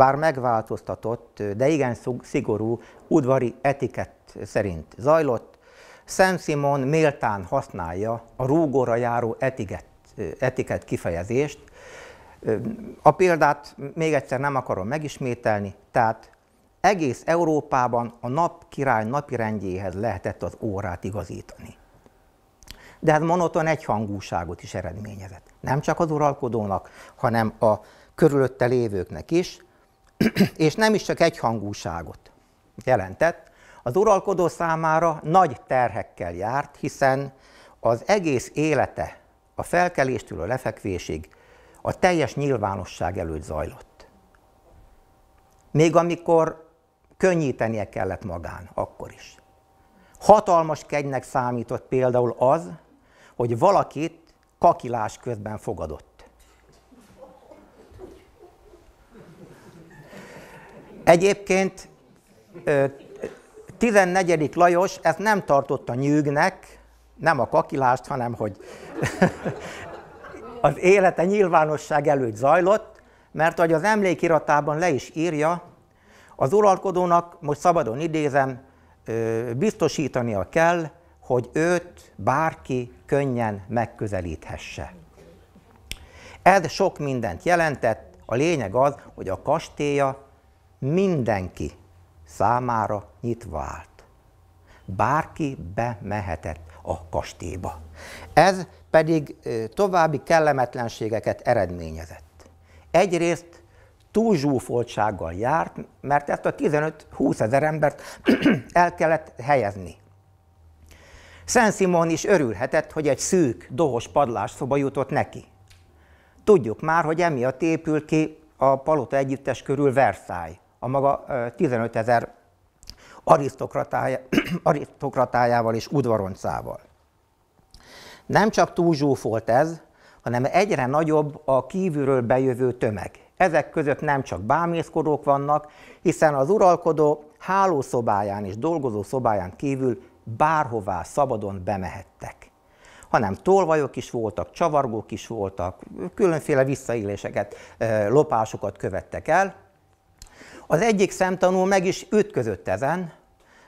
bár megváltoztatott, de igen szigorú udvari etikett szerint zajlott. Szent Simon méltán használja a rúgóra járó etiket, etiket kifejezést. A példát még egyszer nem akarom megismételni, tehát egész Európában a nap király napirendjéhez lehetett az órát igazítani. De ez hát monoton egyhangúságot is eredményezett. Nem csak az uralkodónak, hanem a körülötte lévőknek is. (clears throat) és nem is csak egyhangúságot jelentett, az uralkodó számára nagy terhekkel járt, hiszen az egész élete a felkeléstől a lefekvésig a teljes nyilvánosság előtt zajlott. Még amikor könnyítenie kellett magán, akkor is. Hatalmas kegynek számított például az, hogy valakit kakilás közben fogadott. Egyébként 14. Lajos ezt nem tartotta nyűgnek, nem a kakilást, hanem hogy (laughs) az élete nyilvánosság előtt zajlott, mert ahogy az emlékiratában le is írja, az uralkodónak, most szabadon idézem, biztosítania kell, hogy őt bárki könnyen megközelíthesse. Ez sok mindent jelentett, a lényeg az, hogy a kastélya mindenki számára nyitva állt. Bárki bemehetett a kastélyba. Ez pedig további kellemetlenségeket eredményezett. Egyrészt zsúfoltsággal járt, mert ezt a 15-20 ezer embert (clears throat) el kellett helyezni. Szent Simon is örülhetett, hogy egy szűk, dohos padlásszoba jutott neki. Tudjuk már, hogy emiatt épül ki a palota együttes körül Versailles a maga 15 ezer arisztokratája, (clears throat) arisztokratájával és udvaroncával. Nem csak túl zsúfolt ez, hanem egyre nagyobb a kívülről bejövő tömeg. Ezek között nem csak bámészkodók vannak, hiszen az uralkodó hálószobáján és dolgozó szobáján kívül bárhová szabadon bemehettek hanem tolvajok is voltak, csavargók is voltak, különféle visszaéléseket, lopásokat követtek el, az egyik szemtanú meg is ütközött ezen,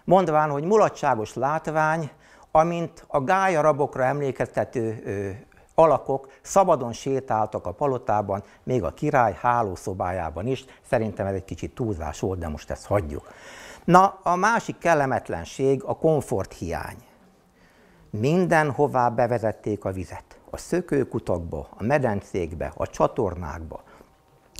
mondván, hogy mulatságos látvány, amint a gája rabokra emlékeztető ö, alakok szabadon sétáltak a palotában, még a király hálószobájában is. Szerintem ez egy kicsit túlzás volt, de most ezt hagyjuk. Na, a másik kellemetlenség a hiány. Mindenhová bevezették a vizet. A szökőkutakba, a medencékbe, a csatornákba,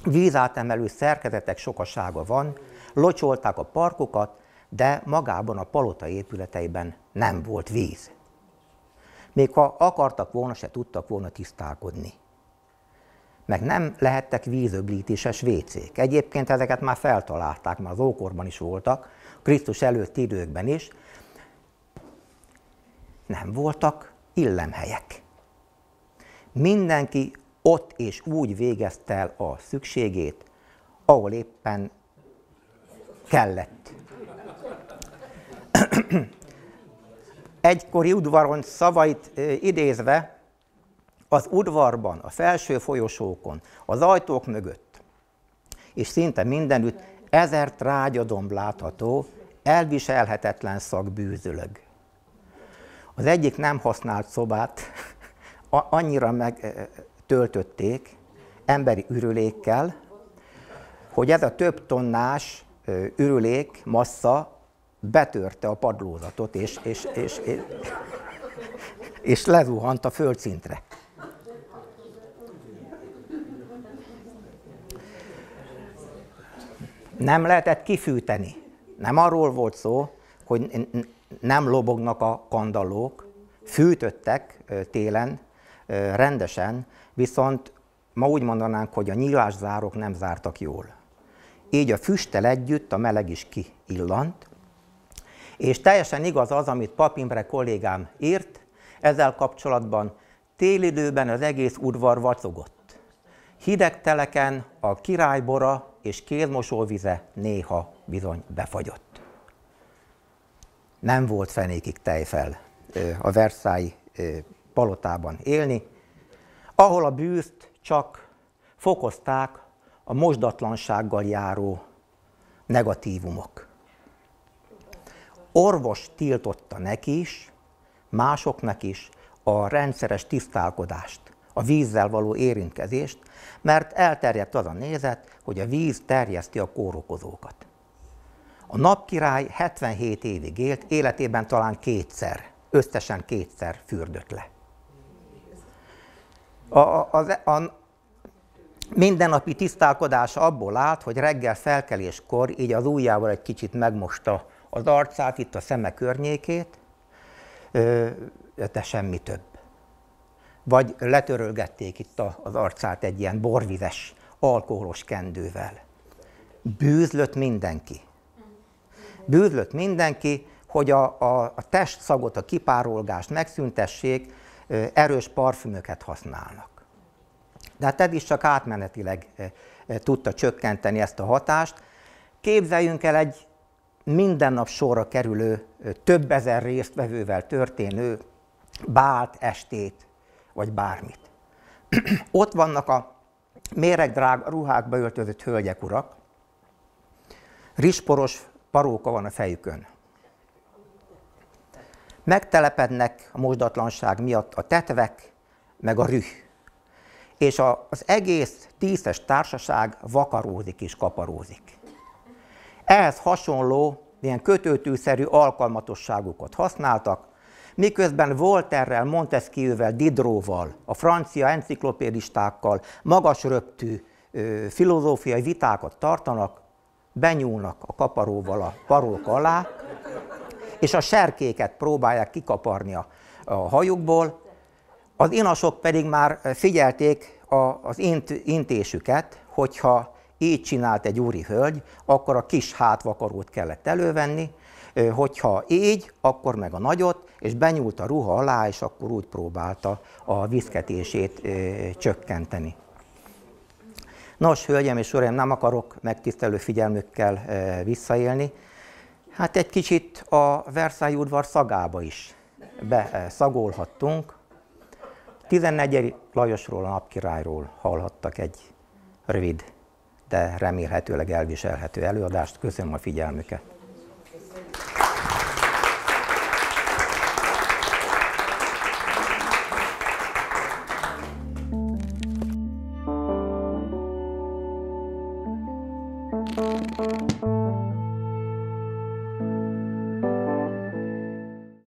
vízátemelő szerkezetek sokasága van, locsolták a parkokat, de magában a palota épületeiben nem volt víz. Még ha akartak volna, se tudtak volna tisztálkodni. Meg nem lehettek vízöblítéses vécék. Egyébként ezeket már feltalálták, már az ókorban is voltak, Krisztus előtti időkben is. Nem voltak illemhelyek. Mindenki ott és úgy végezte el a szükségét, ahol éppen kellett. Egykori udvaron szavait idézve, az udvarban, a felső folyosókon, az ajtók mögött, és szinte mindenütt ezer trágyadomb látható, elviselhetetlen szak bűzülög. Az egyik nem használt szobát (laughs) annyira meg töltötték emberi ürülékkel, hogy ez a több tonnás ürülék, massza betörte a padlózatot, és, és, és, és, és lezuhant a földszintre. Nem lehetett kifűteni. Nem arról volt szó, hogy nem lobognak a kandallók, fűtöttek télen rendesen viszont ma úgy mondanánk, hogy a nyílászárok nem zártak jól. Így a füsttel együtt a meleg is kiillant, és teljesen igaz az, amit Papimre kollégám írt, ezzel kapcsolatban télidőben az egész udvar vacogott. Hideg teleken a királybora és kézmosóvize néha bizony befagyott. Nem volt fenékig tejfel a Versailles palotában élni, ahol a bűzt csak fokozták a mosdatlansággal járó negatívumok. Orvos tiltotta neki is, másoknak is a rendszeres tisztálkodást, a vízzel való érintkezést, mert elterjedt az a nézet, hogy a víz terjeszti a kórokozókat. A napkirály 77 évig élt, életében talán kétszer, összesen kétszer fürdött le. A, az, e, a mindennapi tisztálkodása abból állt, hogy reggel felkeléskor így az ujjával egy kicsit megmosta az arcát, itt a szeme környékét, de semmi több. Vagy letörölgették itt az arcát egy ilyen borvizes, alkoholos kendővel. Bűzlött mindenki. Bűzlött mindenki, hogy a, a, a testszagot, a kipárolgást megszüntessék, erős parfümöket használnak. De hát ez is csak átmenetileg tudta csökkenteni ezt a hatást. Képzeljünk el egy minden nap sorra kerülő, több ezer résztvevővel történő bált estét, vagy bármit. (clears throat) Ott vannak a méregdrág ruhákba öltözött hölgyek, urak, risporos paróka van a fejükön megtelepednek a mosdatlanság miatt a tetvek, meg a rüh. És a, az egész tízes társaság vakarózik és kaparózik. Ehhez hasonló, ilyen kötőtűszerű alkalmatosságukat használtak, miközben Volterrel, Montesquieuvel, Didróval, a francia enciklopédistákkal magasröptű ö, filozófiai vitákat tartanak, benyúlnak a kaparóval a parók alá, és a serkéket próbálják kikaparni a, a hajukból. Az inasok pedig már figyelték a, az int, intésüket, hogyha így csinált egy úri hölgy, akkor a kis hátvakarót kellett elővenni, hogyha így, akkor meg a nagyot, és benyúlt a ruha alá, és akkor úgy próbálta a viszketését csökkenteni. Nos, hölgyem és uraim, nem akarok megtisztelő figyelmükkel visszaélni, Hát egy kicsit a Versailles udvar szagába is beszagolhattunk. Eh, 14. Lajosról, a napkirályról hallhattak egy rövid, de remélhetőleg elviselhető előadást. Köszönöm a figyelmüket!